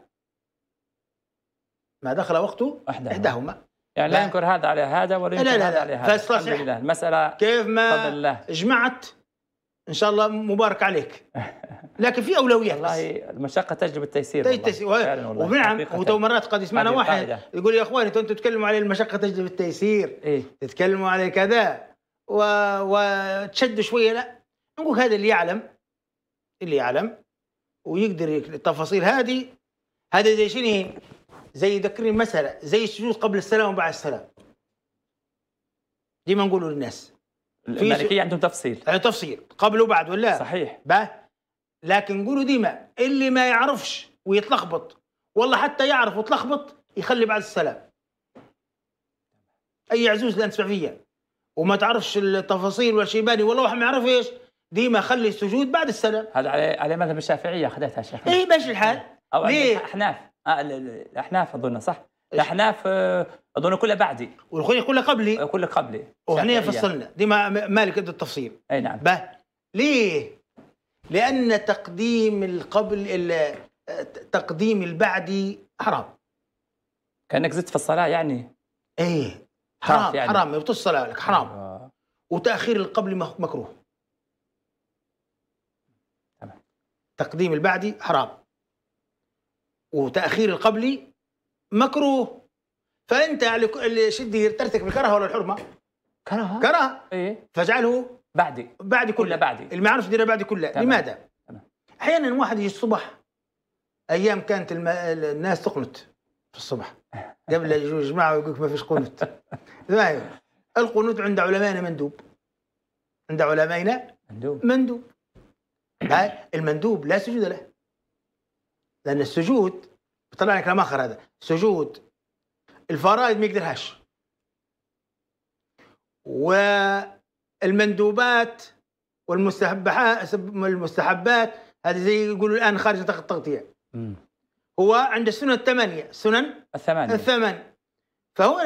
Speaker 2: ما دخل وقته إحداهما, إحداهما. يعني لا, ينكر هذا على هذا ولا ينكر لا لا هذا على هذا الحمد لله المسألة كيف ما الله. جمعت إن شاء الله مبارك عليك لكن في أولويات والله المشقة تجلب التيسير التيسير ونعم وتو مرات قد يسمعنا واحد قاعدة. يقول يا إخواني أنتم تتكلموا على المشقة تجلب التيسير إيه؟ تتكلموا على كذا و... وتشدوا شوية لا نقول هذا اللي يعلم اللي يعلم ويقدر التفاصيل هذه هذا زي شنو زي ذكرني مسألة زي السجود قبل السلام وبعد السلام ديما نقولوا للناس المالكية عندهم تفصيل عندهم تفصيل قبل وبعد ولا صحيح باه لكن نقولوا ديما اللي ما يعرفش ويتلخبط والله حتى يعرف وتلخبط يخلي بعد السلام اي عزوز لا تسمع فيا وما تعرفش التفاصيل ولا شيء والله واحد ما يعرف ايش ديما خلي السجود بعد السلام هذا على على مذهب الشافعيه اخذتها الشافعيه اي ماشي الحال او ليه؟ احناف آه الاحناف اظن صح الاحناف آه، اظن كلها بعدي والخويا كلها قبلي آه، كلها قبلي وهنا فصلنا ديما مالك انت التفصيل اي نعم به ليه؟ لان تقديم القبل تقديم البعدي حرام كانك زدت في الصلاه يعني ايه حرام يعني. حرام يبطل الصلاه لك حرام آه. وتاخير القبل مكروه تمام تقديم البعدي حرام وتاخير القبلي مكروه فانت اللي شو تدير ترتكب ولا الحرمه؟ كره كره ايه فاجعله بعدي بعدي كله بعدي المعارف ديرها بعدي كله لماذا؟ احيانا واحد يجي الصبح ايام كانت الم... الناس تقنت في الصبح قبل الجماعه يقول ما فيش قنوت القنوت عند علمائنا مندوب عند علمائنا مندوب مندوب المندوب لا سجود له لان السجود بطلع لك كلام اخر هذا سجود الفرائض ما يقدرهاش والمندوبات والمستحبات المستحبات هذه زي يقولوا الان خارج نطاق التغطيه هو عند السنن الثمانيه السنن الثمانيه الثمان فهو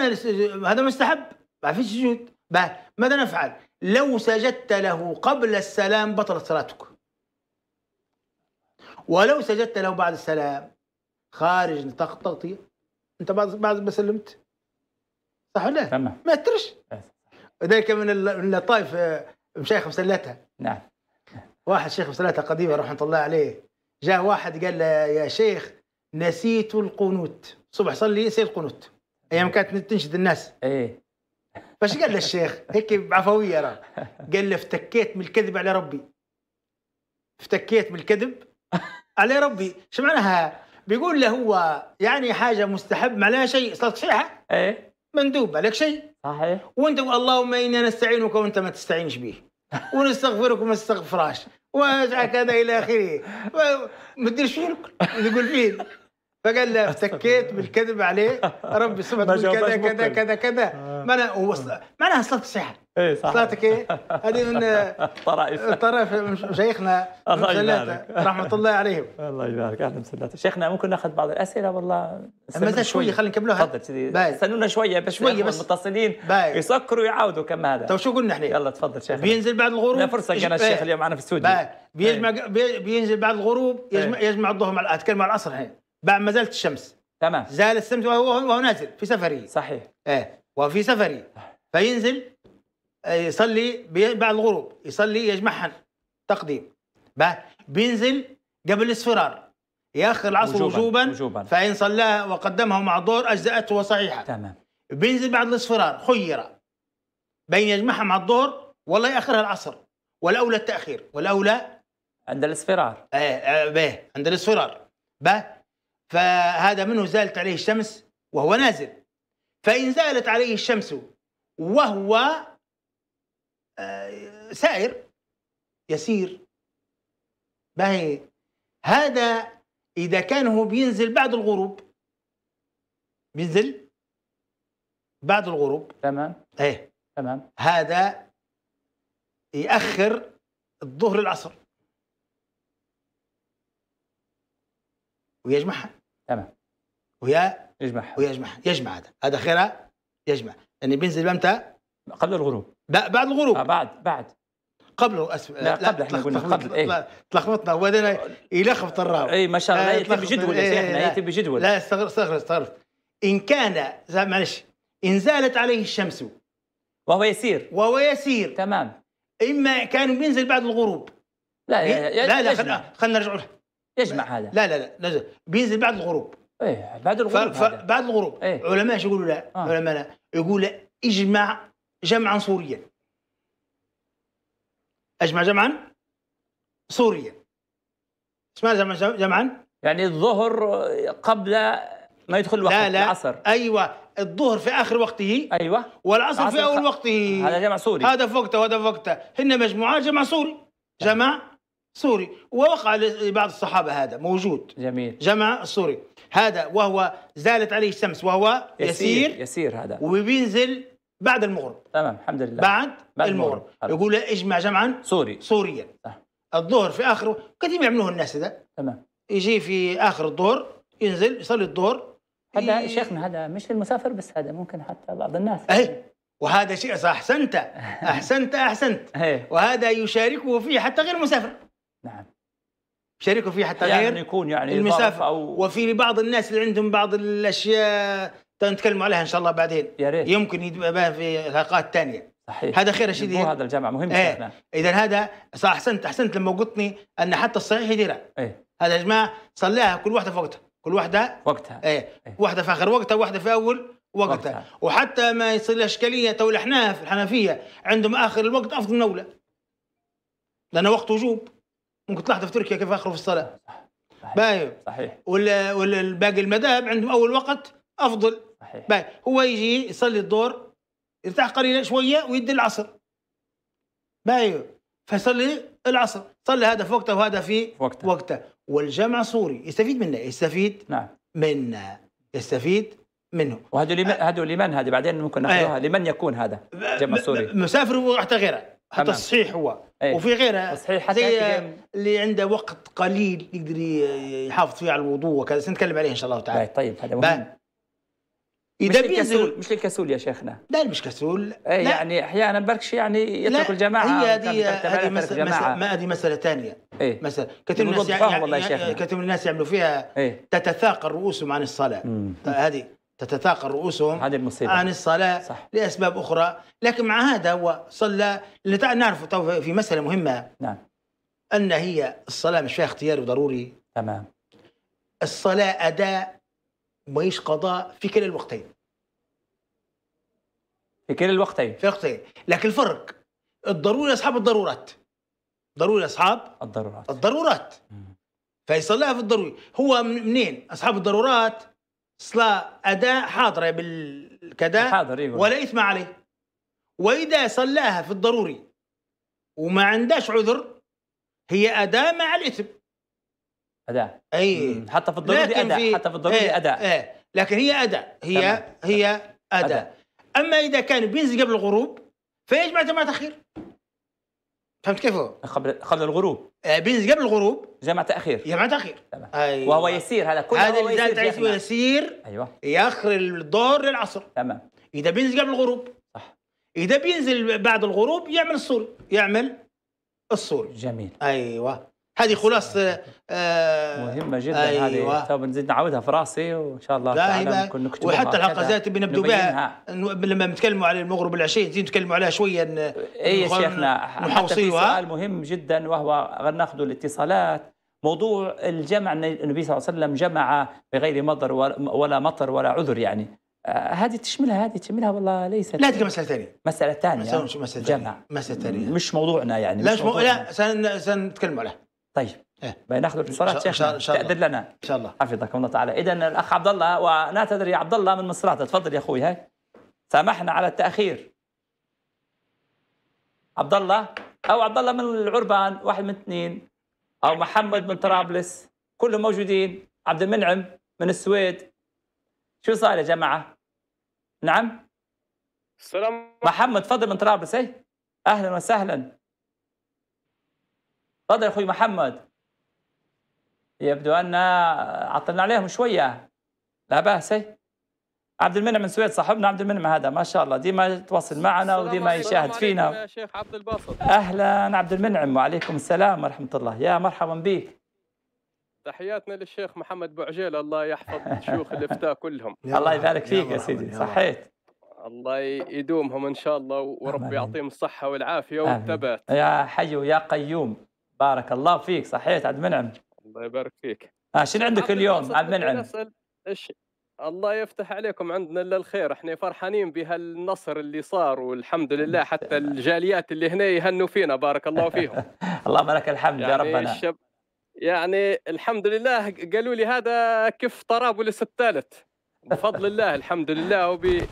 Speaker 2: هذا مستحب ما فيش سجود ماذا نفعل؟ لو سجدت له قبل السلام بطلت صلاتك ولو سجدت له بعد السلام خارج نطاق التغطية أنت بعد بعد ما سلمت صح ولا لا؟ تمام ما ترش إيه، ذلك من الطائف آه، مشايخ مسلتها نعم واحد شيخ مسلتها قديمة رحمة الله عليه جاء واحد قال له يا شيخ نسيت القنوت الصبح صلي نسي القنوت ايام كانت تنشد الناس ايه فش قال له الشيخ هيك بعفويه راه قال له افتكيت من الكذب على ربي افتكيت من الكذب علي ربي شو معناها بيقول له هو يعني حاجه مستحب معناها شيء صدق صحيحه ايه مندوب عليك شيء صحيح وانت اللهم انا نستعينك وانت ما تستعينش به ونستغفرك وما تستغفراش واجعل الى اخره ما تديرش فيه يقول فيه فقال لي افتكيت بالكذب عليه ربي صفة كذا كذا كذا كذا ما انا معناها صلاه الصحه اي صح صلاتك ايه
Speaker 1: هذه من
Speaker 3: طرائف
Speaker 2: طرائف مشايخنا
Speaker 1: رحمه الله عليهم الله يبارك اهلا وسهلا شيخنا ممكن ناخذ بعض الاسئله والله مازال شويه خلينا نكملوها تفضل سيدي استنونا شويه بس شويه بس المتصلين يسكروا يعاودوا كما هذا تو طيب، شو قلنا احنا يلا تفضل شيخنا بينزل
Speaker 2: بعد الغروب لا فرصه كان الشيخ اليوم معنا في الاستوديو بيجمع إيه. بينزل بعد الغروب يجمع إيه. يجمع الظهر مع اتكلم مع العصر الحين بعد ما زالت الشمس تمام زال الشمس وهو, وهو نازل في سفره صحيح ايه وفي سفره فينزل آه، يصلي بعد الغروب يصلي يجمعهن تقديم بعد بينزل قبل الاصفرار ياخر العصر وجوبا, وجوبا, وجوبا. فان صلاها وقدمها مع الظهر اجزاته وصحيحه تمام بينزل بعد الاصفرار خير بين يجمعها مع الظهر ولا ياخرها العصر والاولى التاخير والاولى عند الاصفرار ايه, ايه عند الاصفرار به فهذا منه زالت عليه الشمس وهو نازل فإن زالت عليه الشمس وهو آه، سائر يسير باهي هذا إذا كان هو بينزل بعد الغروب بينزل بعد الغروب تمام ايه تمام هذا يأخر الظهر العصر ويجمعها تمام ويا يجمعها ويجمعها يجمع هذا هذا خيرها يجمع يعني بينزل متى؟ قبل الغروب لا بعد الغروب آه بعد بعد قبله اسف لا, لا قبل احنا قلنا قبل ايه تلخبطنا وبعدين يلخبط الراب اي ما شاء الله آه، يتم بجدول يا شيخنا إيه، يتم بجدول لا استغرب استغرب استغرب ان كان معلش ان زالت عليه الشمس وهو يسير وهو يسير تمام اما كان بينزل بعد الغروب لا إيه؟ لا لا, لا, خلينا آه، نرجع يجمع هذا لا لا لا لازم بينزل بعد الغروب ايه بعد الغروب ف... ف... بعد الغروب إيه؟ علماء شو يقولوا لا آه. علماء يقول اجمع جمعا سوريا اجمع جمعا سوريا اسمع جمع جمعا يعني الظهر قبل ما يدخل وقت لا لا. العصر ايوه الظهر في اخر وقته ايوه والعصر في اول خ... وقته هذا جمع سوري هذا في وقته وهذا في وقته هن مجموعات جمع سوري يعني جمع سوري ووقع لبعض الصحابة هذا موجود جميل جمع السوري هذا وهو زالت عليه الشمس وهو يسير يسير, يسير هذا وبينزل بعد المغرب تمام الحمد لله بعد, بعد المغرب, المغرب. يقول اجمع جمعا سوري سوريا أه. الظهر في اخره كثير يعملوه الناس هذا تمام يجي في اخر الظهر ينزل يصلي الظهر هذا ي... شيخنا هذا مش المسافر بس هذا ممكن حتى بعض الناس اي وهذا شيء احسنت احسنت احسنت إيه. وهذا يشاركه فيه حتى غير مسافر نعم شاركوا فيه حتى يعني غير يعني يكون يعني المسافة أو وفي بعض الناس اللي عندهم بعض الأشياء نتكلم عليها إن شاء الله بعدين يا ريت يمكن يبان في حلقات ثانيه صحيح هذا خير شيء هذا الجامع مهم ايه. إذا هذا صح أحسنت أحسنت لما قلتني أن حتى الصحيح يديرها ايه. هذا يا جماعة صليها كل واحدة في وقتها كل واحدة وقتها ايه. ايه. واحدة في آخر وقتها واحدة في أول وقتها, وقتها. وحتى ما يصير إشكالية تو في الحنفية عندهم آخر الوقت أفضل من أولى لأنه وقت وجوب ممكن تلاحظ في تركيا كيف اخروا في الصلاه صحيح. باين صحيح ولا ولا باقي المذاهب عندهم اول وقت افضل صحيح هو يجي يصلي الدور يرتاح قليلا شويه ويدي العصر باي فيصلي العصر صلى هذا في وقته وهذا في وقته, وقته. والجمع سوري يستفيد منه يستفيد نعم منه يستفيد منه وهذا لمن هذا
Speaker 1: لمن هذه بعدين ممكن ناخذها آه. لمن يكون هذا جمع سوري
Speaker 2: مسافر وحتى غيره حتى الصحيح هو أيه. وفي غيرها تصحيح حتى اللي عنده وقت قليل يقدر يحافظ فيه على الوضوء وكذا سنتكلم عليه ان شاء الله تعالى إيه، طيب هذا مهم
Speaker 1: اذا مش الكسول مش الكسول يا شيخنا
Speaker 2: لا مش كسول
Speaker 1: إيه، لا. يعني احيانا بركش يعني يترك الجماعه هي هذه هذه مساله ما
Speaker 2: هذه مساله ثانيه ايه؟ مساله كثير من الناس يعني- والله يا شيخنا كثير من الناس يعملوا فيها ايه؟ تتثاقل رؤوسهم عن الصلاه هذه تتثاقل رؤوسهم هذه المصيبة عن الصلاة صح. لأسباب أخرى لكن مع هذا هو صلى نعرفه في مسألة مهمة نعم أن هي الصلاة مش فيها اختيار وضروري تمام الصلاة أداء مش قضاء في كلا الوقتين في كلا الوقتين في الوقتين لكن الفرق الضروري أصحاب الضرورات ضروري أصحاب الضرورات الضرورات فيصليها في الضروري هو منين أصحاب الضرورات صلاة أداء حاضرة بالكذا حاضر إيوه. ولا إثم عليه وإذا صلاها في الضروري وما عندهاش عذر هي أداء مع الإثم أداء أي حتى في الضروري أداء في... حتى في الضروري ايه أداء ايه لكن هي أداء هي تمام. هي أداء. أداء أما إذا كان بينزل قبل الغروب فيجب اعتماد تأخير فهمت كيف هو؟ قبل قبل الغروب آه، بينز قبل الغروب جمع تاخير جمع تاخير أيوة. وهو يسير هذا كله هذا اللي عليه يسير ايوه ياخر الظهر للعصر تمام اذا بينزل قبل الغروب صح اذا بينزل بعد الغروب يعمل الصول يعمل الصول جميل ايوه هذه خلاصه آه، مهمه جدا أيوة. هذه
Speaker 1: تو نزيد نعاودها في راسي وان شاء الله تعالى نكون وحتى الحلقه ذات بنبدو بها
Speaker 2: لما نتكلموا على المغرب العشيه نزيد نتكلموا عليها شويه اي شيخنا حتى في سؤال
Speaker 1: مهم جدا وهو ناخذ الاتصالات موضوع الجمع النبي صلى الله عليه وسلم جمع بغير مطر ولا مطر ولا عذر يعني آه، هذه تشملها هذه تشملها والله ليست لا هذيك مساله
Speaker 2: ثانيه مساله ثانيه مساله ثانيه جمع مساله ثانيه مش موضوعنا يعني لا مش مو... موضوعنا. لا سنتكلم عليها طيب إيه؟ ناخذ اتصالات
Speaker 1: شيخ تقدر لنا ان شاء الله حفظكم الله تعالى اذا الاخ عبد الله ونعتذر يا عبد الله من مصراتة تفضل يا اخوي هاي سامحنا على التاخير عبد الله او عبد الله من العربان واحد من اثنين او محمد من طرابلس كلهم موجودين عبد المنعم من السويد شو صار يا جماعه نعم السلام محمد تفضل من طرابلس اي اهلا وسهلا تفضل يا اخوي محمد يبدو ان عطلنا عليهم شويه لا باس إيه؟ عبد المنعم من سويد صاحبنا عبد المنعم هذا ما شاء الله ديما يتواصل معنا وديما يشاهد فينا
Speaker 3: يا شيخ عبد الباسط
Speaker 1: اهلا عبد المنعم وعليكم السلام ورحمه الله يا مرحبا بك
Speaker 3: تحياتنا للشيخ محمد بوعجيل الله يحفظ شيوخ الافتاء كلهم الله يبارك فيك يا سيدي صحيت الله يدومهم ان شاء الله وربي يعطيهم الصحه والعافيه والثبات
Speaker 1: يا حي يا قيوم بارك الله فيك صحيت عبد المنعم الله يبارك فيك آه شنو عندك اليوم عبد المنعم؟
Speaker 3: ايش الله يفتح عليكم عندنا الا الخير احنا فرحانين بهالنصر اللي صار والحمد لله حتى الجاليات اللي هنا يهنوا فينا بارك الله فيهم اللهم لك الحمد يعني يا ربنا الشب... يعني الحمد لله قالوا لي هذا كيف طرابلس الثالث بفضل الله الحمد لله وب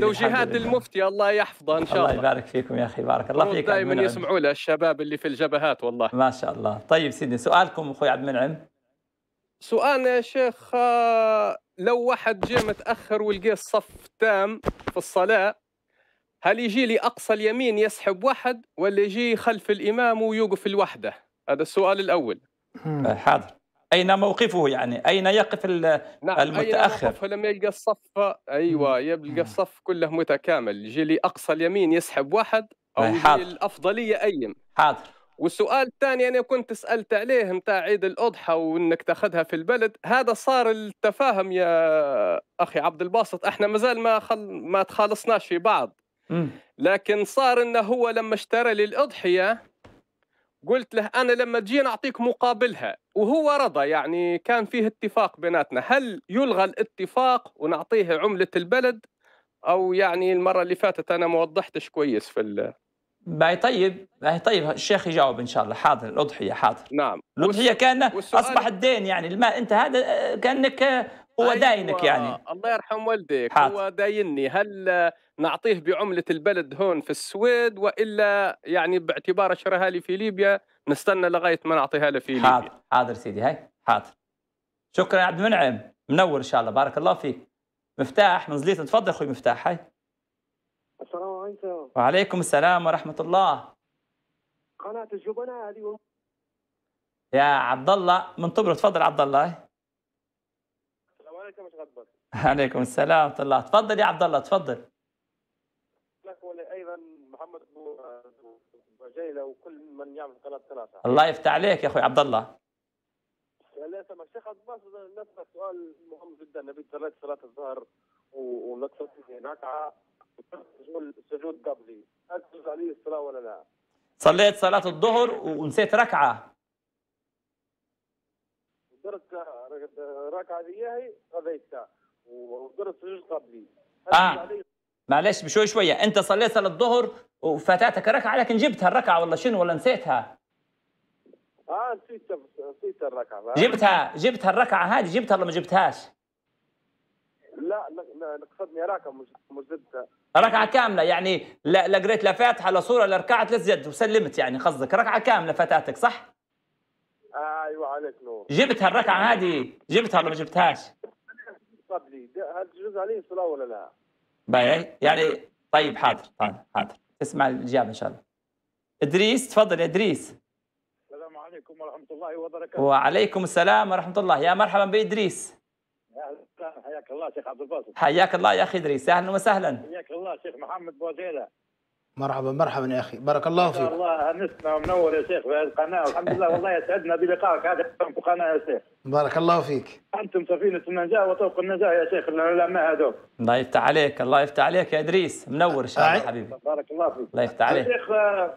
Speaker 3: توجيهات المفتي الله يحفظه ان شاء الله الله يبارك فيكم يا اخي بارك الله فيك دائما يسمعوا له الشباب اللي في الجبهات والله ما شاء الله طيب سيدي سؤالكم اخوي عبد المنعم سؤالنا يا شيخ آه، لو واحد جاء متاخر ولقى الصف تام في الصلاه هل يجي لي اقصى اليمين يسحب واحد ولا يجي خلف الامام ويوقف لوحده هذا السؤال الاول حاضر اين موقفه يعني اين يقف نعم المتاخر أين فلما يلقى الصف ايوه يلقى الصف كله متكامل يجي لي اقصى اليمين يسحب واحد او حاضر. الافضليه ايم حاضر والسؤال الثاني انا كنت سالت عليه نتاع عيد الاضحى وانك تاخذها في البلد هذا صار التفاهم يا اخي عبد الباسط احنا مازال ما خل... ما تخالصناش في بعض لكن صار انه هو لما اشترى لي الاضحيه قلت له انا لما تجي نعطيك مقابلها وهو رضى يعني كان فيه اتفاق بيناتنا هل يلغى الاتفاق ونعطيه عمله البلد او يعني المره اللي فاتت انا ما وضحتش كويس في ال...
Speaker 1: باي طيب باي طيب الشيخ يجاوب ان شاء الله حاضر الاضحيه حاضر نعم الاضحيه كان اصبح الدين يعني الماء انت هذا كانك هو أيوة. داينك يعني
Speaker 3: الله يرحم والديك حاط. هو دايني هل نعطيه بعملة البلد هون في السويد وإلا يعني باعتبار شراها لي في ليبيا نستنى لغاية ما نعطيها له في ليبيا حاضر حاضر سيدي هاي حاضر شكرا يا عبد المنعم منور إن شاء الله بارك الله فيك
Speaker 1: مفتاح من زليت تفضل أخوي مفتاح هاي
Speaker 3: السلام عليكم
Speaker 1: وعليكم السلام ورحمة الله
Speaker 3: قناة الجبناء هذه
Speaker 1: يا عبد الله من طبرة تفضل عبد الله عليكم السلام ورحمه الله تفضل يا عبد الله تفضل
Speaker 3: ايضا محمد ابو وجيله وكل من يعمل قناه ثلاثه الله يفتح عليك يا
Speaker 1: اخوي عبد الله
Speaker 3: لا الشيخ عبد بس نفس سؤال مهم جدا نبي صلاه صلاه الظهر ونكسر ركعه سجود قبلي هل تجوز عليه الصلاه
Speaker 2: ولا لا؟
Speaker 1: صليت صلاه الظهر ونسيت ركعه
Speaker 2: درت ركعه ذي قضيتها وقدرت في قبلي اه
Speaker 1: معلش بشوي شويه انت صليت صلاه الظهر وفاتتك ركعه لكن جبتها الركعه ولا شنو ولا نسيتها؟
Speaker 3: اه نسيت نسيت الركعه جبتها
Speaker 1: جبتها الركعه هذه جبتها ولا ما جبتهاش؟
Speaker 3: لا نقصدني ركعه مش جبتها
Speaker 1: ركعه كامله يعني لا لا قريت لا فاتحه لا سوره لا ركعت لا زد وسلمت يعني قصدك ركعه كامله فاتتك صح؟
Speaker 3: آه، ايوه عليك نور
Speaker 1: جبتها الركعه هذه جبتها ولا ما جبتهاش؟
Speaker 3: هل تجوز عليه
Speaker 2: الصلاه ولا لا؟
Speaker 1: باي يعني طيب حاضر حاضر حاضر اسمع الاجابه ان شاء الله ادريس تفضل يا ادريس
Speaker 2: السلام عليكم ورحمه الله وبركاته وعليكم السلام
Speaker 1: ورحمه الله يا مرحبا بادريس
Speaker 2: حياك الله شيخ عبد الباسط
Speaker 1: حياك الله يا اخي ادريس اهلا وسهلا
Speaker 2: حياك الله شيخ محمد بوزيله
Speaker 1: مرحبا مرحبا يا اخي
Speaker 2: بارك الله فيك الله نسمع ومنور يا شيخ في القناه والحمد لله والله يسعدنا بلقائك هذا في القناه يا شيخ بارك الله فيك انتم سفينه النجاه وطوق النجاه يا شيخ العلماء هذوك
Speaker 1: الله يفتح عليك الله يفتح عليك يا ادريس منور ان شاء الله حبيبي بارك الله فيك الله يفتح عليك يا
Speaker 2: شيخ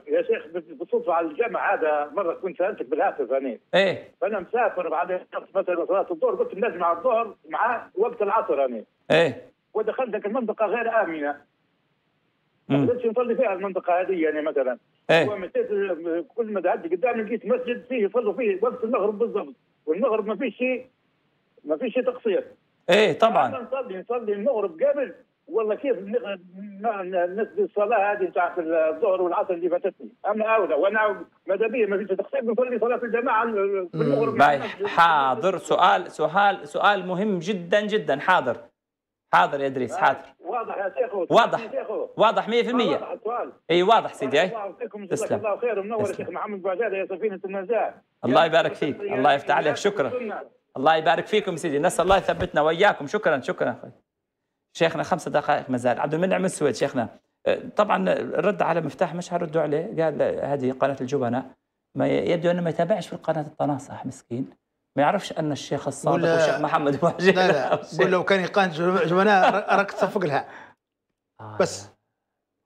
Speaker 2: يا شيخ بالصدفه على الجامع هذا مره كنت سالتك بالهاتف هني ايه فانا مسافر بعد مثلا صلاه الظهر قلت نجمع الظهر مع وقت العصر هني ايه ودخلت المنطقه غير امنه ما يصلي نصلي فيها المنطقه هذه يعني مثلا ايه؟ ومشيت كل ما تعدي قدامي لقيت مسجد فيه يصلوا فيه وقت المغرب بالضبط والمغرب ما فيش شيء ما فيش شيء تقصير ايه طبعا نصلي آه، نصلي المغرب قبل والله كيف نسبة الصلاة هذه نتاع الظهر والعصر اللي فاتتني، اما أولى وأنا ماذا بيا ما فيش تقصير بنصلي صلاة الجماعة المغرب
Speaker 1: حاضر سؤال سؤال سؤال مهم جدا جدا حاضر حاضر يا ادريس آه، حاضر
Speaker 2: واضح يا شيخ واضح واضح 100% واضح السؤال
Speaker 1: اي واضح سيدي اي
Speaker 2: تسلم الله خير منور شيخ محمد بوعجاده يا سفينه النجاه
Speaker 1: الله يبارك فيك الله يفتح عليك شكرا الله يبارك فيكم سيدي نسال الله يثبتنا واياكم شكرا شكرا اخوي شيخنا خمسة دقائق مازال عبد المنعم السويد شيخنا أه، طبعا رد على مفتاح مش هردوا عليه قال هذه قناه الجبناء ما يبدو انه ما يتابعش في قناه الطناصح مسكين
Speaker 2: ما يعرفش ان الشيخ الصادق والشيخ محمد وحشي لا لا قول لو كان يقان جبناء راك تصفق لها آه بس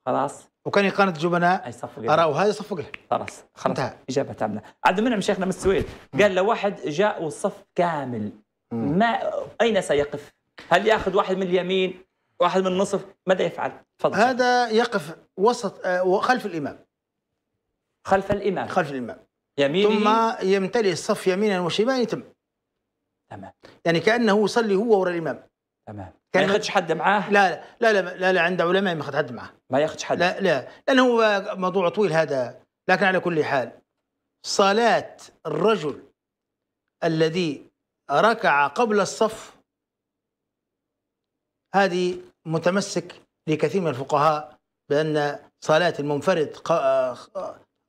Speaker 2: خلاص وكان يقان جبناء
Speaker 1: يصفق أراو هذا يصفق لها خلاص خلاص انتهى إجابة تامة عبد المنعم شيخنا من السويد قال لو واحد جاء والصف كامل ما أين سيقف؟ هل ياخذ واحد من اليمين
Speaker 2: واحد من النصف ماذا يفعل؟ تفضل هذا يقف وسط آه، خلف الإمام خلف الإمام خلف الإمام يميني ثم يمتلئ الصف يمينا وشمالا يتم تمام يعني كانه يصلي هو ورا الامام تمام كان ما ياخذش حد معاه؟ لا لا لا لا, لا, لا عند علماء ما ياخذ حد معاه ما ياخذش حد لا لا لانه موضوع طويل هذا لكن على كل حال صلاة الرجل الذي ركع قبل الصف هذه متمسك لكثير من الفقهاء بأن صلاة المنفرد آه،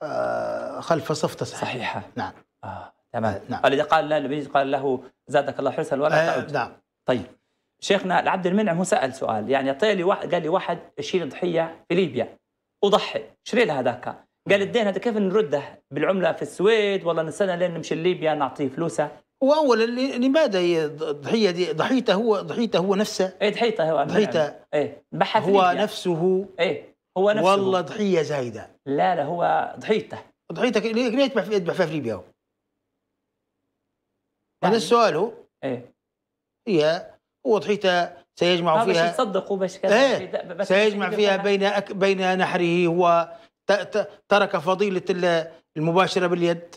Speaker 2: آه، خلف صفطة صحيحة, صحيحة. نعم
Speaker 1: آه. تمام آه، نعم. الذي قال له النبي قال له زادك الله حرصا ولا آه، تعد نعم طيب شيخنا العبد المنعم هو سال سؤال يعني طيب لي واحد قال لي واحد شيل ضحيه في ليبيا وضحي شري لها ذاك قال الدين هذا كيف نرده بالعمله في السويد ولا نستنى لين نمشي لليبيا نعطيه فلوسه
Speaker 2: واولا لماذا الضحيه دي ضحيته هو ضحيته هو نفسه اي ضحيته هو ضحيته ايه هو نفسه ايه هو نفسه والله ضحيه زايده لا لا هو ضحيته ضحيتك ليه يذبح في يذبح في ليبيا هو؟ يعني السؤال هو ايه هي هو ضحيته سيجمع آه، فيها باش
Speaker 1: يصدقوا باش كذا ايه بس سيجمع فيها
Speaker 2: بين أك بين نحره هو ترك فضيله المباشره باليد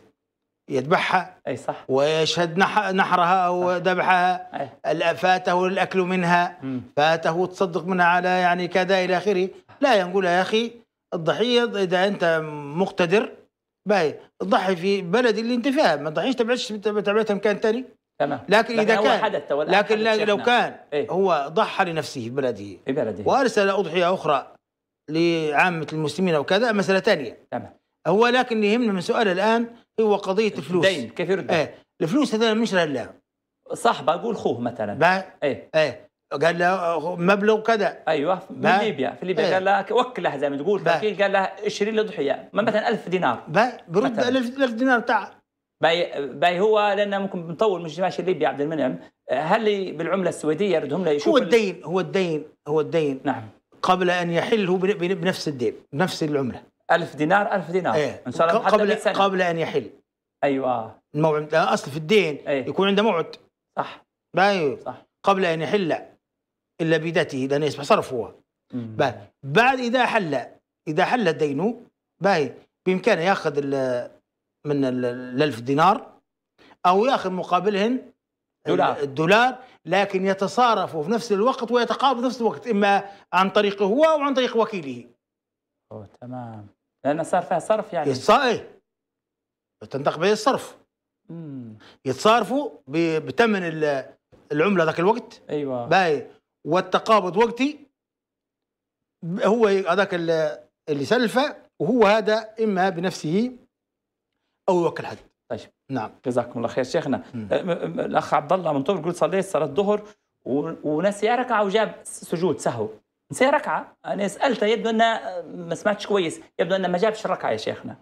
Speaker 2: يذبحها اي صح ويشهد نحرها او ذبحها فاته الاكل منها مم. فاته تصدق منها على يعني كذا الى اخره لا نقول يا اخي الضحيه اذا انت مقتدر باي ضحي في بلد اللي انت فيها ما تضحيش تبعتش تبعتها مكان ثاني تمام لكن, لكن اذا كان لكن لو لو كان إيه؟ هو ضحى لنفسه في بلده في بلده وارسل اضحيه اخرى لعامه المسلمين او كذا مساله ثانيه تمام هو لكن يهمنا من سؤال الان هو قضيه فلوس دين كيف يرد ايه الفلوس هذول من شرها له صح بقول خوه مثلا ما ايه ايه قال له
Speaker 1: مبلغ كذا ايوه من ليبيا في ليبيا ايه. قال له وكله زي ما تقول توكيل قال له اشري لي ضحيه مثلا 1000 دينار باي برد 1000 دينار تاع باي باي هو لان ممكن مطول مش ماشي ليبيا عبد المنعم هل بالعمله السويديه يردهم له يشوف هو الدين هو الدين
Speaker 2: هو الدين نعم قبل ان يحل هو بنفس الدين بنفس العمله ألف دينار ألف دينار إيه. إن شاء الله قبل قبل أن يحل أيوة الموعد أصل في الدين إيه. يكون عنده موعد صح بايو صح قبل أن يحل إلا بيدته إذا يصبح صرف هو بعد إذا حل إذا حل الدين باي بإمكانه ياخذ من الألف دينار أو ياخذ مقابلهن دولار. الدولار لكن يتصارف في نفس الوقت ويتقابض في نفس الوقت اما عن طريقه هو او عن طريق وكيله. أوه تمام. لأن صار فيها صرف يعني ايه تنطق به الصرف يتصارفوا بثمن العمله ذاك الوقت ايوه باي والتقابض وقتي هو هذاك اللي سلفه وهو هذا اما بنفسه او يوكل حد طيب نعم جزاكم الله خير شيخنا
Speaker 1: مم. أه، الاخ عبد الله منطور يقول صليت صلاه الظهر ونسي ركعه وجاب
Speaker 2: سجود سهو نسي ركعه انا سالته يبدو ان ما سمعتش كويس يبدو انه ما جابش الركعه يا شيخنا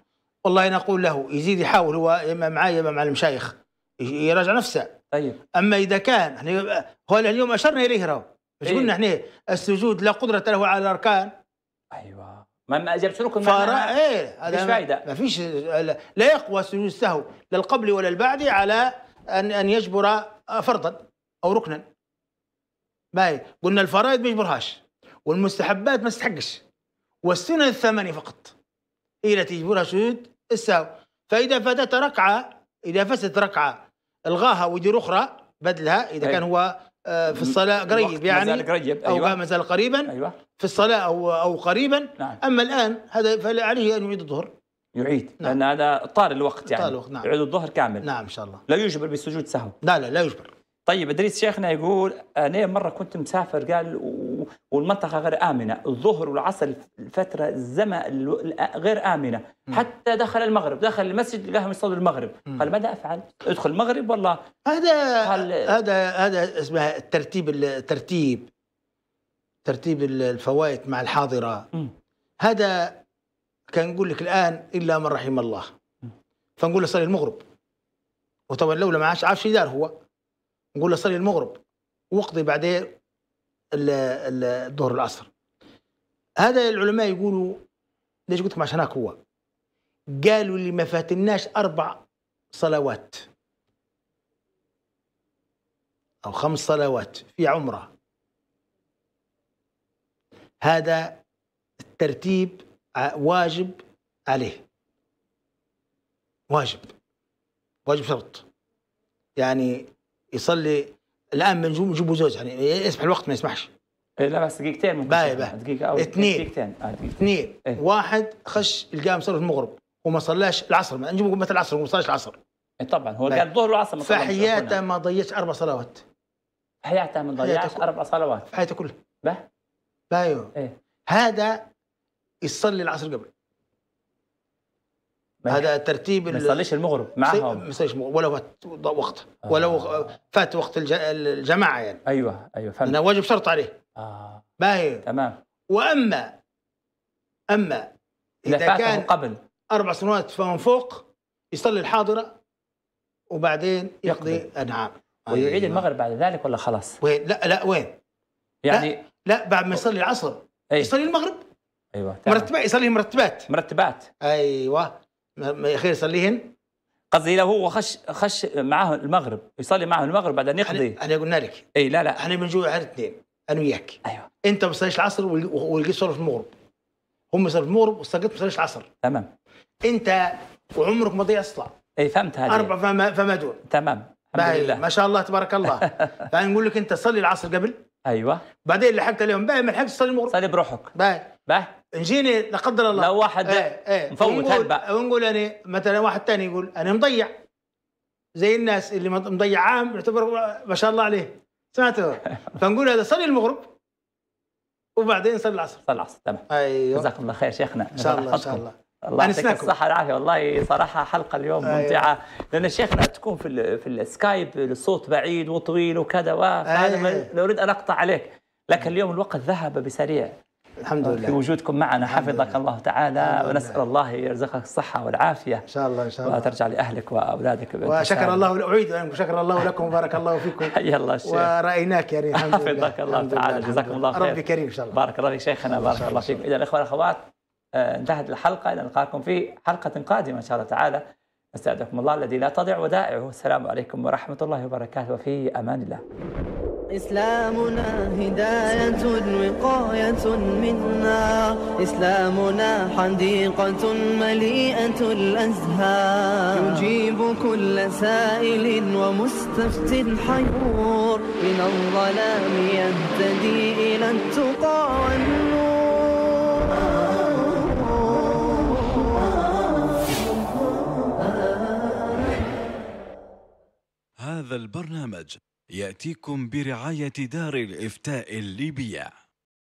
Speaker 2: والله نقول له يزيد يحاول هو اما معايا اما مع المشايخ يراجع نفسه طيب اما اذا كان احنا هو اليوم اشرنا اليه راهو مش إيه. قلنا احنا السجود لا قدره له على الاركان ايوه ما ما جابش لكم ما... ايه هذا فائده ما فيش لا يقوى سجود السهو لا القبل ولا البعد على ان ان يجبر فرضا او ركنا باي قلنا الفرائض ما يجبرهاش والمستحبات ما تستحقش والسنن الثمانية فقط هي التي يجبرها سجود السهو فإذا فاتت ركعة إذا فاتت ركعة الغاها ويدير أخرى بدلها إذا أيوة. كان هو آه، في الصلاة قريب يعني مازال قريب أيوة. أو ما زال قريبا أيوة. في الصلاة أو أو قريبا نعم. أما الآن هذا فعليه أن يعيد الظهر يعيد نعم. لأن هذا طار الوقت
Speaker 1: يعني طار الوقت نعم. يعيد الظهر
Speaker 2: كامل نعم إن شاء الله
Speaker 1: لا يجبر بسجود سهو لا لا لا يجبر طيب ادريس شيخنا يقول انا مره كنت مسافر قال والمنطقه غير امنه الظهر والعصر الفتره الزمن غير امنه حتى دخل المغرب دخل المسجد لقاهم يصلوا المغرب قال ماذا افعل؟ ادخل المغرب والله
Speaker 2: هذا قال هذا هذا اسمه الترتيب الترتيب ترتيب الفوائد مع الحاضره هذا كان نقول لك الان الا من رحم الله فنقول له صلي المغرب وطبعا لولا ما عاش عارف ايش دار هو نقول له صلي المغرب واقضي بعدين الظهر العصر هذا العلماء يقولوا ليش قلت لكم عشان هو قالوا اللي ما فاتناش اربع صلوات او خمس صلوات في عمره هذا الترتيب واجب عليه واجب واجب شرط يعني يصلي الان بنجيب نجيبوا زوج يعني يسمح الوقت ما يسمحش إيه، لا بس دقيقتين ممكن باي باي دقيقة أو اثنين دقيقتين آه اثنين إيه؟ واحد خش لقاه مصلي في المغرب وما صلاش العصر نجيبوا مثل العصر وما صلاش العصر إيه طبعا هو قال الظهر والعصر ما صلاش في حياته ما ضيعش أربع صلوات في حياته ما ضيعش أربع صلوات في حياته كلها به بايو إيه؟ هذا يصلي العصر قبل هذا ترتيب ما يصليش المغرب معهم ما يصليش ولو فات وقت آه. ولو فات وقت الجماعه يعني ايوه ايوه فهمت انه واجب شرط عليه اه باهي تمام واما اما اذا كان قبل اربع سنوات فمن فوق يصلي الحاضره وبعدين يقضي نعم ويعيد أيوة. المغرب بعد ذلك ولا خلاص؟ وين لا لا وين؟ يعني لا, لا بعد ما يصلي العصر أي. يصلي المغرب ايوه مرتبات يصلي مرتبات مرتبات ايوه ما خير يصليهن قصدي لو هو خش خش معاه المغرب
Speaker 1: يصلي معاه المغرب بعدين يقضي احنا قلنا
Speaker 2: لك اي لا لا احنا بنجوع على الاثنين انا وياك ايوه انت ما بتصليش العصر ولقيت صلاه في المغرب هم صلاه المغرب وسقطت ما بتصليش العصر تمام انت وعمرك ما ضيع الصلاه اي فهمت هذه اربع فما فما دون تمام الحمد لله ما شاء الله تبارك الله فنقول لك انت صلي العصر قبل ايوه بعدين لحقت عليهم بقى ما لحقتش صلي مغرب صلي بروحك بقى بقى نجيني لا قدر الله لو واحد ايه ايه مفوت هلبا ونقول انا مثلا واحد ثاني يقول انا مضيع زي الناس اللي مضيع عام يعتبر ما شاء الله عليه سمعت فنقول هذا صلي المغرب وبعدين صلي العصر صلي العصر تمام ايوه جزاكم الله خير شيخنا ان شاء الله ان شاء الله
Speaker 3: الله يعني يعطيك الصحة
Speaker 1: والعافية والله صراحة حلقة اليوم أيوة. ممتعة لأن شيخنا تكون في في السكايب الصوت بعيد وطويل وكذا أيوة. فهذا أريد أن أقطع عليك لكن اليوم الوقت ذهب بسريع الحمد لله في وجودكم معنا حفظك الله تعالى ونسال الله يرزقك الصحه والعافيه ان شاء الله ان شاء الله وترجع لاهلك واولادك وشكر
Speaker 2: الله اعيد شكر الله لكم وبارك الله فيكم حي الله الشيخ ورايناك يا يعني، الحمد حفظك الله تعالى جزاكم الله خير ربي
Speaker 1: كريم ان شاء الله بارك الله فيك شيخنا بارك الله فيكم اذا الاخوه والاخوات انتهت الحلقة إلى نلقاكم في حلقة قادمة إن شاء الله تعالى نستودعكم الله الذي لا تضيع ودائعه السلام عليكم ورحمة الله وبركاته وفي أمان الله
Speaker 3: إسلامنا هداية وقاية منا إسلامنا حديقة مليئة الأزهار يجيب كل سائل ومستفت حيور من الظلام يهتدي إلى التقى والنور هذا البرنامج يأتيكم برعاية دار الإفتاء الليبية